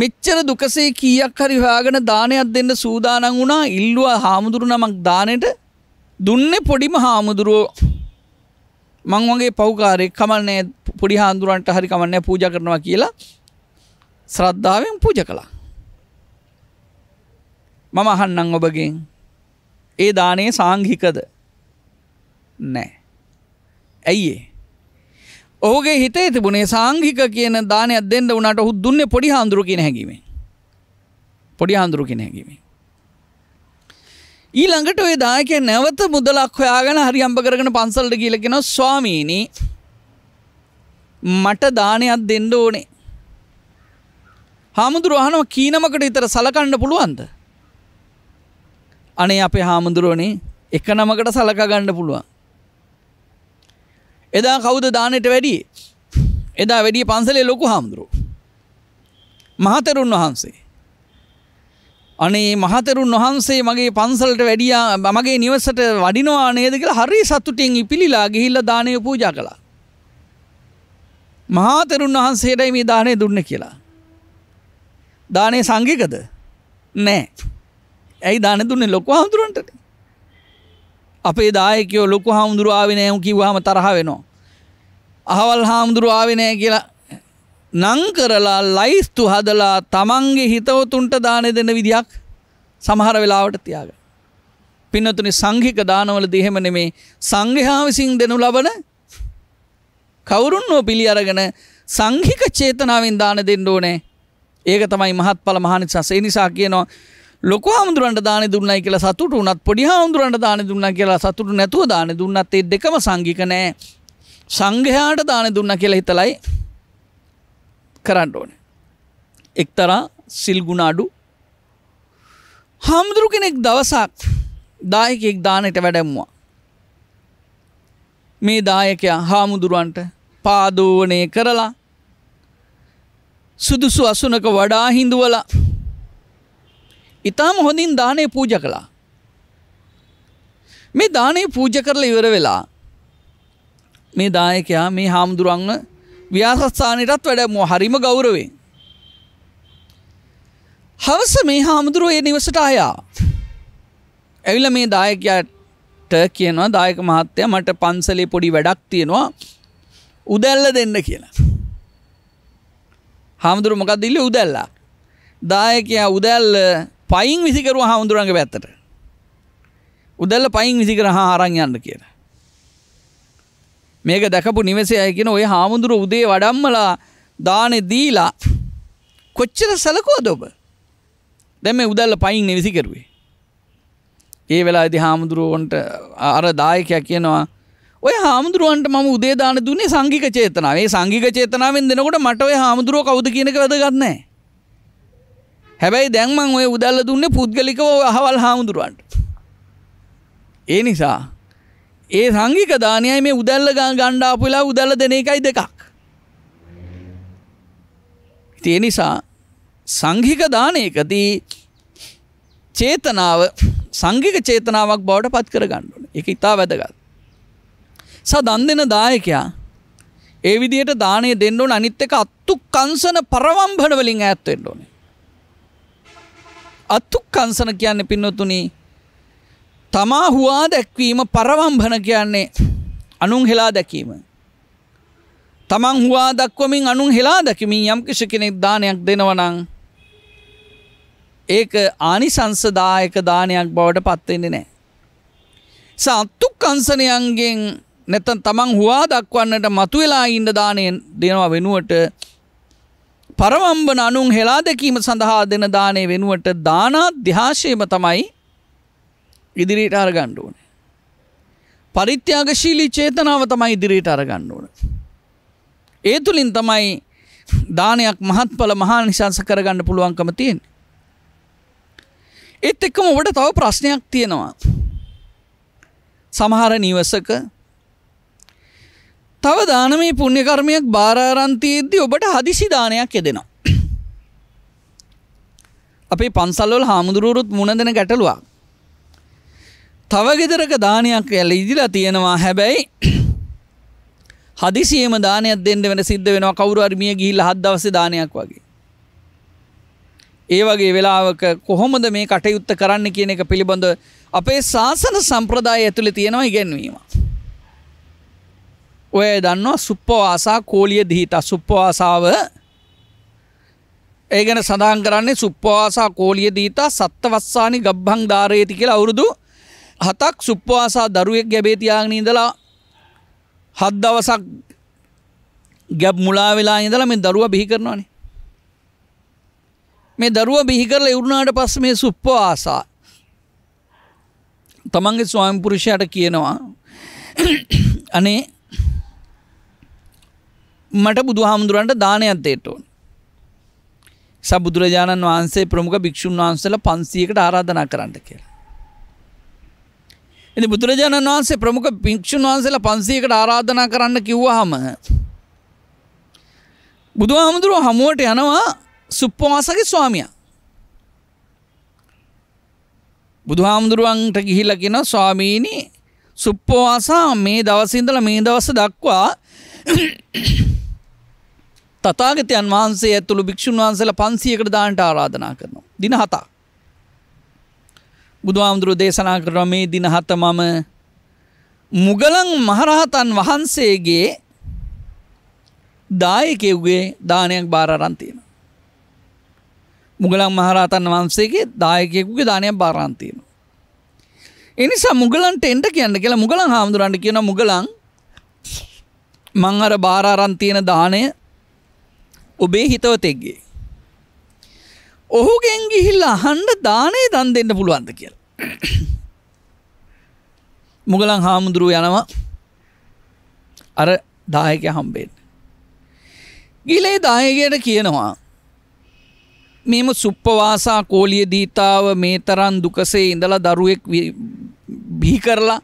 මෙච්චර දුකසේ කීයක් හරි හොයාගෙන දානයක් දෙන්න සූදානම් වුණා ඉල්ලුවා හාමුදුරු නමක් දානෙට දුන්නේ පොඩිම හාමුදුරුවෝ මං වගේ පෞකාරයෙක් කමන්නේ පොඩි හාමුදුරන්ට හරි කමන්නේ පූජා කරනවා කියලා ශ්‍රද්ධාවෙන් පූජා කළා. මම අහන්නම් ඔබගෙන් ඒ දානේ සාංඝිකද? නැහැ. ඇයි ඒ? ඔහුගේ හිතේ තිබුණේ සංගික කියන දානයක් දෙන්න වුණට ඔහු දුන්නේ පොඩි හාමුදුරු කියන හැඟීමෙන්. පොඩි හාමුදුරු කියන හැඟීමෙන්. ඊළඟට ඔය දායකයා නැවත මුදලක් හොයාගෙන හරි හම්බ කරගෙන පන්සලට ගිහලා කියනවා ස්වාමීනි මට දානයක් දෙන්න ඕනේ. හාමුදුරුවෝ අහනවා කීනමකට විතර සලකන්න පුළුවන්ද? අනේ අපේ හාමුදුරුවනේ එක නමකට සලකා ගන්න පුළුවන්. එදා කවුද දානට වැඩිය එදා වැඩිය පන්සලේ ලොකු හාමුදුරු. මහතරුන් වහන්සේ. අනේ මහතරුන් වහන්සේ මගේ පන්සලට වැඩියා මගේ නිවසට වඩිනවා නේද කියලා හරි සතුටින් ඉපිලිලා ගිහිල්ලා දානය පූජා කළා. මහාතරුන් වහන්සේටයි මේ දානය දුන්න කියලා. දානය සංගිකද නෑ ඇයි දාන දුන්නේ ලොකු හාමුදුරුවන්ට අපේ දායකයෝ ලොකු හාමුදුරුවාව නෑම් කිව්වාම තරහ වෙනවා අහවල් හාමුදුරු ආවිනෑ කියලා නං කරලා ලයිස්තු හදලා තමන්ගේ හිතවතුන්ට දානය දෙන විදියක් සමහර වෙලාවට තියාග. පින්නතුනි සංහික දානවල දිහෙම නෙමේ සංඝහා විසින් දෙනු ලබන කවුරුන් නෝ පිළි අරගෙන සංහික චේතනාවෙන් දාන දෙන්න ඕනේ ඒක තමයි මහත්ඵල මහානිසස් ඒ නිසා කියනවා ලොකු හාමුදුරන්ට දාන දුන්නයි කියලා සතුටු වුණත් පොඩි හාමුදුරන්ට දාන දුන්නා කියලා සතුටු නැතුව දාන දුන්නත් ඒ දෙකම සංඝික නෑ සංඝයාට දාන දුන්න කියලා හිතලයි කරන්න ඕන. එක්තරා සිල්ගුණ අඩු හාමුදුරු කෙනෙක් දවසක් දායකෙක් දානට වැඩැම්වා. මේ දායකයා හාමුදුරුවන්ට පාදෝනය කරලා සුදුසු අසුනක වඩා හිඳුවලා ඉතාම හොඳින් දානය පූජ කළා. මේ දානය පූජ කරලා ඉවර වෙලා මේ දායකයා මේ හාමුදුරුවන්ව ව්‍යාසස්ථානයටත් වැඩම හරිම ගෞරවේ. හවස මේ හාමුදුරුව ඒ නිවසට අයා. ඇවිල මේ දායකයාට කියනවා දායක මහත්තය මට පන්සලේ පොඩි වැඩක් තියෙනවා උදැල්ල දෙන්න කියලා. හාමුදුරු මොකක් දිල්ල උදැල්ලා. දායකයා උදැල්ල පයින් විසිකරුව හාමුදුරන්ගේ පැත්තට. උදැල්ල පයින් විසිකර හා අරං යන්න කියලා. මේක දැකපු නිවසේ අයකෙන ඔය හාමුදුර උදේ වඩම්මලා දානෙ දීලා කොච්චර සලකුවද ඔබ දැම උදල්ල පයින් නිවිසි කරුවේ ඒ වෙලා ඇති හාමුදුරුවන්ට අර දායකයක් කියනවා ඔය හාමුදුරුවන්ට ම උදේදාන දුන්නේ සංගික චේතනාව ඒ සංගික චේතනාවෙන් දෙනකොට මට ඔය හාමුදුරුව කවුද කියනක වැදගත්නෑ හැබැයි දැන්මං ඔය උදල්ල දුන්නේ පුද්ගලිකව අහවල් හාමුදුරුවන්ට ඒ නිසා ඒ සංගික දානයයි මේ උදැල්ල ගණ්ඩාපුලා උදැල්ල දෙන එකයි දෙකක්. තිය නිසා සංගික දානයකදී චේතනාව සංගික චේතනාවක් බවට පත් කර ගණ්ඩුන එක ඉතා වැදගත්. සදන් දෙන දායකයා ඒ විදියට දානය දෙන්නඕන අනිත් එක අත්තු කංසන පරවම්බඩ වලින් ඇත්වෙන්න ඕනේ. අත්තු කංසන කියන්න පින්නොතුනී තමා හුවා දැක්වීම පරවම්භන කියන්නේ අනුන් හෙලා දැකීම. තමන් හුවා දක්වමින් අනුන් හෙලා දැකිමින් යම් කිසි කෙනෙක් දානයක් දෙනවනං ඒක ආනිසංසදායක දානයක් බවට පත්වෙන්නේ නෑ. සත්තු කංසනයන්ගෙන් නැතන් තමන් හවා දක්වන්නට මතු වෙලා ඉන්ඩ දානයෙන් දෙනවා වෙනුවට පරවම්බන අනුන් හෙලා දැකීම සඳහා දෙන දානය වෙනුවට දානා දිහාශයම තමයි ඉදිරියට අරගන්න ඕනේ. පරිත්‍යාගශීලී චේතනාව තමයි ඉදිරියට අරගන්න ඕන. ඒ තුළින් තමයි දානයක් මහත්ඵල මහා නිසංස කරගන්න පුළුවන්කම තියෙන. ඒත් එක්කම ඔබට තව ප්‍රශ්නයක් තියෙනවා. සමහර නිවසක තව දානමේ පුුණ්‍යකර්මයක් භාරාරන්තයේදී ඔබට හදිසි දානයක් යෙදෙනවා. අපේ පන්සල්වල හාමුදුරුවරුත් මුණ දෙන ගැටලුවක්. තවගෙදරක දානයක් ඇල්ල ඉදිලා තියෙනවා හැබැයි හදිසියම දානයක් දෙන්න වෙන සිද්ධ වෙනවා කවුරු අර්මිය ගිහිල්ල හත් දවස දානයක් වගේ. ඒ වගේ වෙලාවක කොහොමද මේ කටයුත්ත කරන්න කියන එක පිළිබඳ අපේ ශාසන සම්ප්‍රදාය ඇතුළි තියෙනවා ඉගැන්වීම. ඔය දන්නවා සුප්පවාසා කෝලිය දිහිත සුප්පවාසාව ඒ ගැන සඳහන් කරන්නේ සුප්පවාසා කෝලිය දීතා සත්තවස්සානි ගබ්බං ධාරයති කියලා අවුරුදු හතක් සුප්පවාසා දරුවෙක් ගැබේ තියාගෙන ඉඳලා හත් දවසක් ගැබ් මුලා වෙලා ඉඳලා මේ දරුවා බිහි කරනවානේ. මේ දරුවා බිහි කරලා ඉවුරුනාට පස්සේ මේ සුප්පවාසා තමන්ගේ ස්වාමි පුරුෂයාට කියනවා අනේ මට බුදුහාමුදුරන්ට දානයක් දෙන්න ඕන. සබුදුරජාණන් වහන්සේ ප්‍රමුඛ භික්ෂුන් වහන්සේලා 500කට ආරාධනා කරන්න කියලා. ඉති බුදුරජාණන් වහන්සේ ප්‍රමුඛ පික්ෂුන් වහන්සේලා පන්සීකට ආරාධනා කරන්න කිව්වහම. බුදු හාමුදුරුව හමුවට යනවා සුප්පවාසගේ ස්වාමිය. බුදු හාමුදුරුවන්ට ගිහිලකින ස්වාමීණී සුප්පවාසා මේ දවසින්දල මේ දවස දක්වා තතාගතයන් වහන්සේ ඇතුළු භික්‍ෂූන් වහන්සල පන්සියකට දාන්ට ආරාධනා කරනවා. දින හතා. බුදුහාමුදුරු දේශනා කරන මේ දින හත මම මුගලන් මහරහතන් වහන්සේගේ දායකෙව්ගේ දානයක් බාරාරන්තියෙන. මුගලන් මහරහතන් වහන්සේගේ දායකෙකුගේ දානයක් බාරාන්තියෙන. එනිසා මුගලන්ට එන්ට කියන්න කියලා මුගලන් හාමුදුරන්ට කියන මුගලන් මං අර බාරාරන්තියෙන දානය ඔබේ හිතවතෙක්ගේ ඔහුගෙන් ගිහිල්ල අහන්ඩ දානය දන් දෙන්න පුළුවන්ද කියල. මුගලන් හාමුදුරුව යනවා අර දායක හම්බෙන්. ගිලේ දායකයට කියනවා මෙම සුප්පවාසා කෝලිය දීතාව මේ තරන් දුකසේ ඉඳලා දරුවෙක් බිහි කරලා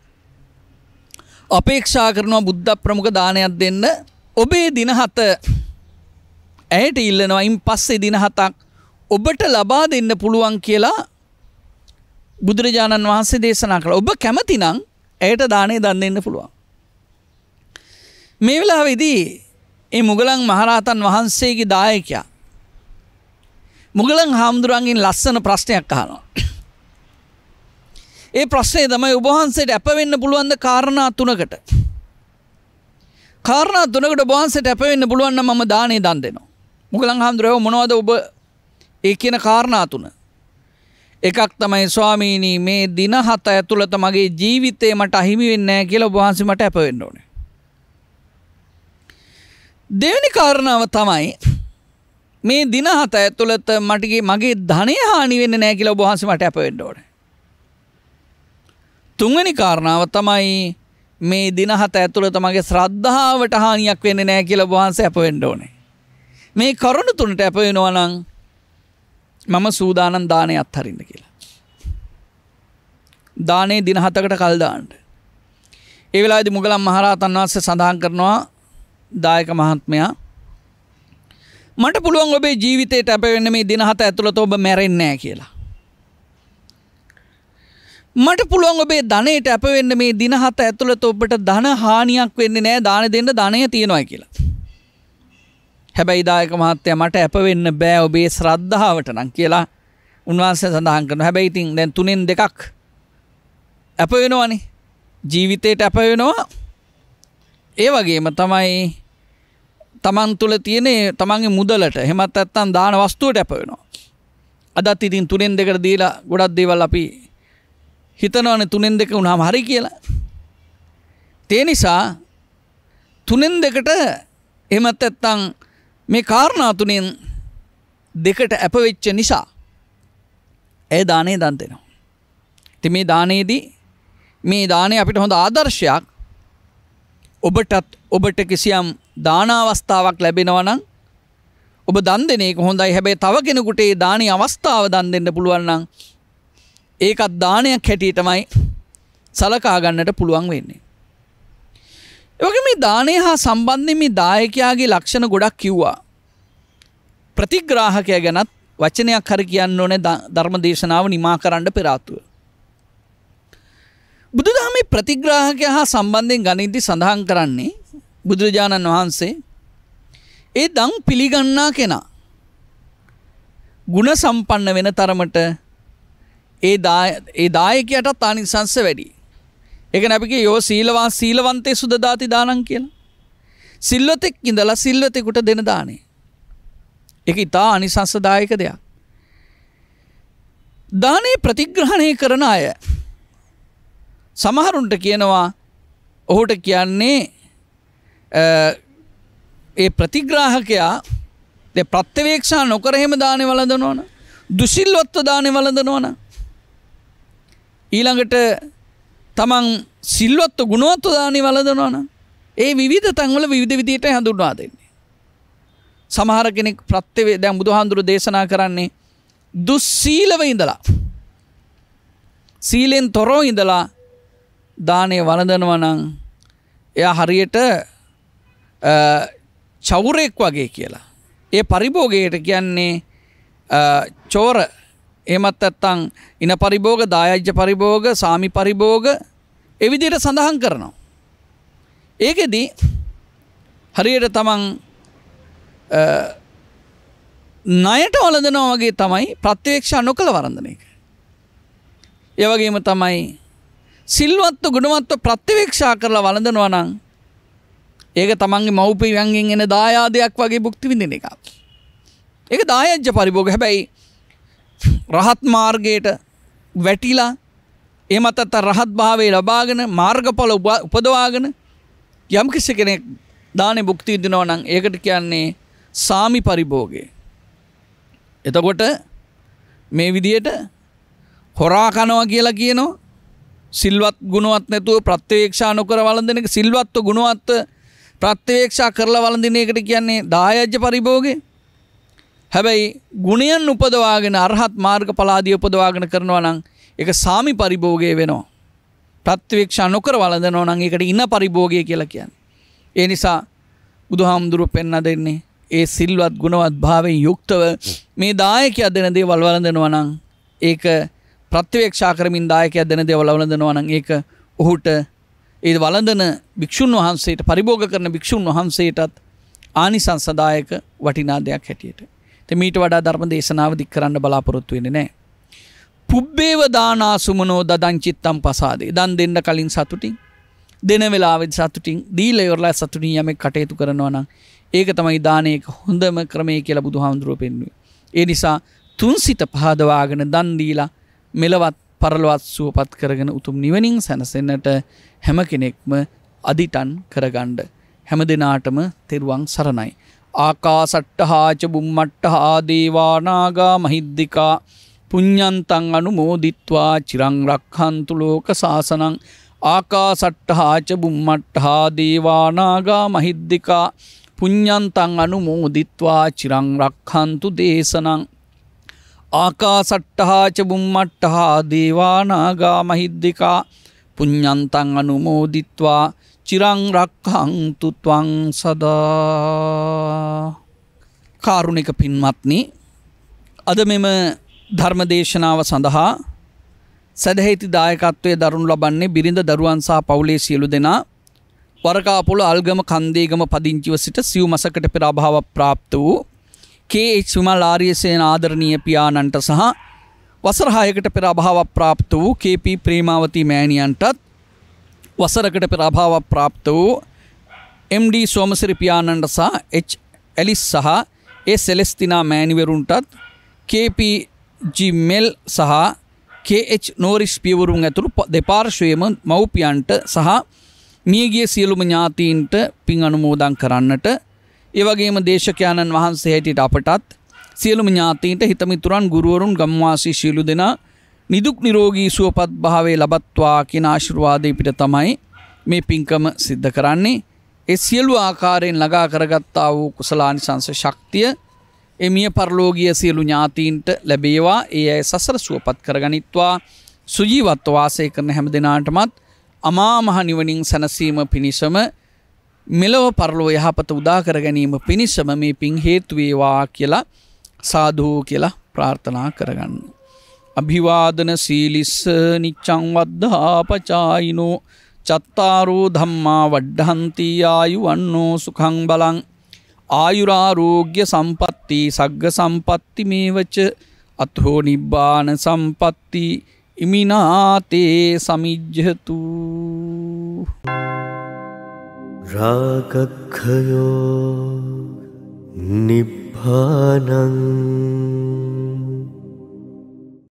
අපේක්ෂා කරනවා බුද්ධ ප්‍රමුඛ දානයක් දෙන්න ඔබේ දින හත ඇයට ඉල්ලනවා ඉන් පස්සේ දින හතක් ඔබට ලබා දෙන්න පුළුවන් කියලා බුදුරජාණන් වහන්සේ දේශනා කළ ඔබ කැමතිනම් ඇයට දානය දන්න එන්න පුළුවන්. මේ වෙලා වෙදී ඒ මුගලන් මහරහතන් වහන්සේගේ දායකයා. මුගලන් හාමුදුරුවන්ගෙන් ලස්සන ප්‍රශ්නයක් අහනවා. ඒ ප්‍රශ්නය තමයි උබහන්සේට ඇපවෙන්න පුළුවන්ද කාරණා තුනකට. කාරණා තුනකට බහන්සට ඇපවෙන්න පුළුවන්න මම දානේ දන් දෙනවා. මුගලන් හාමුදුරුවෝ මොනවද ඔබ ඒ කියන කාරණාතුන. එකක් තමයි ස්වාමීනී මේ දින හත ඇතුළත මගේ ජීවිතේ මට අහිමි වෙන්නේ නැහැ කියලා ඔබ වහන්සේ මට අපවෙන්න ඕනේ. දෙවෙනි කාරණාව තමයි මේ දින හත ඇතුළත මටගේ මගේ ධනය හානි වෙන්නේ නැහැ කියලා ඔබ වහන්සේ මට අපවෙන්න ඕනේ. තුන්වෙනි කාරණාව තමයි මේ දින හත ඇතුළත මගේ ශ්‍රද්ධාවට හානියක් වෙන්නේ නැහැ කියලා ඔබ වහන්සේ අපවෙන්න ඕනේ. මේ කරුණු තුනට අප වෙනවා නම් මම සූදානන් දානය අත්හරින්න කියලා. දානේ දින හතකට කල්දාන්ට. ඒවෙලාද මුගලම් මහරහතන් වස්ස සඳහන් කරනවා දායක මහත්මයා මට පුළුවන් ඔබේ ජීවිතයට අප වෙන්න මේ දින හත ඇතුළත ඔබ මැරෙන්නෑ කියලා. මට පුළුවන් ඔබේ ධනයට අප වෙන්න මේ දින හත ඇතුළත ඔබට ධන හානියක් වෙන්න නෑ දාන දෙන්න ධනය තියෙනවා කියලා. හැබැයි දායක මහත්තයා මට ඇප වෙන්න බෑ ඔබේ ශ්‍රද්ධාවට නම් කියලා උන්වහන්සේ සඳහන් කරනවා. හැබැයි ඉතින් දැන් තුනෙන් දෙකක් ඇප වෙනවනේ. ජීවිතේට ඇප වෙනවා. ඒ වගේම තමයි Taman තුල තියෙන Tamanගේ මුදලට එහෙමත් නැත්නම් දාන වස්තුවට ඇප වෙනවා. අදත් ඉතින් තුනෙන් දෙකට දීලා ගොඩක් දේවල් අපි හිතනවනේ තුනෙන් දෙක වුණාම හරි කියලා. ඒ නිසා තුනෙන් දෙකට එහෙමත් නැත්නම් මේ කාරණා තුනෙන් දෙකට ඇපවෙච්ච නිසා ඇය දානේ දන් දෙනවා. ඉතින් මේ දානේදී මේ දානේ අපිට හොඳ ආදර්ශයක් ඔබටත් ඔබට කිසියම් දානාවස්ථාවක් ලැබෙනවා නම් ඔබ දන් දෙන එක හොඳයි. හැබැයි තව කෙනෙකුට ඒ දානේ අවස්ථාව දන් දෙන්න පුළුවන් නම් ඒකත් දානයක් හැටියටමයි සලකා ගන්නට පුළුවන් වෙන්නේ. ඒ වගේ මේ දානේ හා සම්බන්ධයෙන් මේ දායකයාගේ ලක්ෂණ ගොඩක් කිව්වා. ප්‍රතිග්‍රාහකය ගැනත් වචනයක් හරි කියන්න ඕනේ ධර්ම දේශනාව නිමා කරන්න පෙරාතුව. බුදුදහමේ ප්‍රතිග්‍රාහකය හා සම්බන්ධයෙන් ගනිද්දි සඳහන් කරන්නේ බුදුරජාණන් වහන්සේ ඒ දං පිළිගන්නා කෙනා ಗುಣ සම්පන්න වෙන තරමට ඒ ඒ දායකයටත් ආනිසංස වැඩි. ඒක නැපිකේ යෝ සීලවා සීලවන්තේ සුදදාති දානං කියලා. සිල්වතෙක් ඉඳලා සිල්වතෙකුට දෙන දානේ. එක ඉතා අනිසංසදායක දෙයක්. දානේ ප්‍රතිග්‍රහණය කරන අය සමහරුන්ට කියනවා ඔහුට කියන්නේ ඒ ප්‍රතිග්‍රාහකයා ප්‍රත්්‍යවේක්ෂා නොකරහෙම දානය වලදනවන දුසිල්ලොත්ව දානය වලදනවන ඊළඟට තමන් සිල්ලොත්ව ගුණුවත්ව දානය වලදනවන ඒ විධ තංවල විධ විදියට හැඳුන්වා දෙන්න සමහර කෙනෙක් ප්‍රත්්‍යවේ දැ බුදුහාන්දුරු දේශනා කරන්නේ දුස්සීලව ඉඳලා. සීලෙන් තොරෝ ඉඳලා දානය වනදනවනං එයා හරියට චවුරෙක් වගේ කියලා. ඒ පරිභෝගයට කියන්නේ චෝර එමත් ඇත්තං ඉන පරිභෝග දායජ්‍ය පරිභෝග සාමි පරිභෝග එවිදියට සඳහන් කරනවා. ඒකෙදී හරියට තමන් ණයට වලදනවා වගේ තමයි ප්‍රත්‍යවේක්ෂා නොකළ වරඳන එක. ඒවගේම තමයි සිල්වත්ව ගුණමත්ව ප්‍රත්‍යවේක්ෂා කරලා වලඳනවා නම් ඒක තමන්ගේ මව්පියන්ගෙන් එන දායාදයක් වගේ භුක්ති විඳින එක. ඒක දායජ්‍ය පරිභෝග හැබැයි රහත් මාර්ගයට වැටිලා එමත් අත්ත රහත් භාවය ලබාගෙන මාර්ගඵල උපදවාගෙන යම්කිසි කෙනෙක් දානේ භුක්ති විඳිනවා නම් ඒකට කියන්නේ සාමි පරිභෝගේ. එතකොට මේ විදියට හොරා කනවා කියලා කියනවා සිල්වත් ගුණුවත් නැතුව ප්‍රත්‍යවේක්ෂා නොකර වළඳන එක සිල්වත්ව ගුණවත් ප්‍රත්‍යවේක්ෂා කරලා වළඳින එකට කියන්නේ දායජ්‍ය පරිභෝගේ. හැබැයි ගුණයන් උපදවාගෙන අරහත් මාර්ග පලාදී උපදවාගෙන කරනවා නම් ඒක සාමි පරිභෝගය වෙනවා. ප්‍රත්තිවේක්ෂා නොකර වලඳනෝ නම් ඒකට ඉන්න පරිභෝගය කියලා කියන්නේ. ඒ නිසා බුදුහාමුදුරුව පෙන්වා දෙන්නේ ඒ සිල්වත් ගුණවත් භාවෙන් යුක්තව මේ දායකයක් දෙන දේවල් වලඳනවා නම් ඒක ප්‍රත්‍යවේක්ෂා කරමින් දායකයක් දෙන දේවල් වලඳනවා නම් ඒක ඔහුට ඒ වළඳන භික්ෂුන් වහන්සේට පරිභෝග කරන භික්ෂුන් වහන්සේටත් ආනිසංසදායක වටිනා දෙයක් හැටියට. ඉතින් මීට වඩා ධර්ම දේශනාව දික් කරන්න බලාපොරොත්තු වෙන්නේ නැහැ. පුබ්බේව දානා සුමනෝ දදං චිත්තම් පසාදේ. දන් දෙන්න කලින් සතුටින් දෙන වෙලාවෙදි සතුටින් දීලා ඉවරලා සතුටින් යමෙක් කටයුතු කරනවා නම් ඒක තමයි දානයක හොඳම ක්‍රමය කියලා බුදු හාමුදුරුව පෙන්නුවේ. ඒ නිසා තුන්සිත පහදවාගෙන දන්දීලා මෙලවත් පරලවත් සුවපත් කරගෙන උතුම් නිවනින් සැනසෙන්නට හැම කෙනෙක්ම අධිටන් කරගණ්ඩ. හැම දෙනාටම තෙරුවන් සරණයි. ආකාසට්ට හාච බුම්මට්ට හාදේවානාගා මහිද්දිකා පුඤ්ඥන්තන් අනු මෝදිත්වා චිරංරක්හන්තුලෝක සාසනං ආකාසට්ට හාච බුම්මට්ට හාදේවානාගා මහිද්දිකා පුඤ්ඥන්තන් අනුමෝදිත්වා චිරං රක්හන්තු දේශනං ආකාසට්ටහාච බුම්මට්ටහා දේවානාගා මහිද්දිකා පුඤ්ඥන්තන් අනුමෝදිත්වා චිරං රක්හංතුත්වං සදා කාරුණික පින්මත්නි අද මෙම ධර්මදේශනාව සඳහා සැදහෙති දායකත්වය දරුණු ලබන්නේ බිරිඳ දරුවන් සහ පවුලේ සියලු දෙනා වරකාපොළ අල්ගම කන්දේගම පදිංචිව සිට සිව් මසකට පෙර අභාව ප්‍රාප්ත වූ කේ සුමල් ආරියසේන ආදරණීය පියාණන්ට සහ වසර හයකට පෙර අභාව ප්‍රාප්ත වූ KP ප්‍රේමාවති මෑණියන්ටත් වසරකට පෙර අභාව ප්‍රාප්ත වූ MD සෝමසිරි පියාණන්ට සහ H ඇලිස් සහ ඒ සෙලෙස්තිනා මෑණිවරුන්ටත් KP ජිමෙල් සහ KH නෝරිස් පියවරුන් ඇතුළු දෙපාර්ශ්වයේම මව්පියන්ට සහ මියගිය සියලුම ඥාතීන්ට පින් අනුමෝදන් කරන්නට ඒවගේම දේශකයාණන් වහන්සේ හැටියට අපටත් සියලුම ඥාතීන්ට හිතමිතුරන් ගුරුවරුන් ගම්වාසී ශීලු දෙනා නිදුක් නිරෝගී සුවපත් භාවය ලබත්වා කියන ආශිර්වාදය පිට තමයි මේ පින්කම සිද්ධ කරන්නේ ඒ සියලු ආකාරයෙන් ළඟා කරගත්තා වූ කුසලානිසංස ශක්තිය එමිය පරලෝගිය සියලු ඥාතීන්ට ලැබේවා ඒ අය සසර සුවපත් කරගනිත්වා සුජීවත්ව වාසය කරන හැම දෙනාටමත් අමාමහ නිවනින් සැනසීම පිණිසම මෙලොව පරලෝ යහපත උදාකර ගැනීම පිණිසම මේ පින් හේතුවේවා කියලා සාධූ කියලා ප්‍රාර්ථනා කරගන්න. අභිවාදන සීලිස්ස නිච්චං වද්ධාපචායිනෝ චත්තාරෝ ධම්මා වඩ්ඩහන්තියායු වන්නෝ සුකං බලං ආයුරාරෝග්‍ය සම්පත්ති සග්ග සම්පත්ති මේවච අත්හෝ නිබ්බාන සම්පත්තිී इमिना ते समिज्झतु रागखयो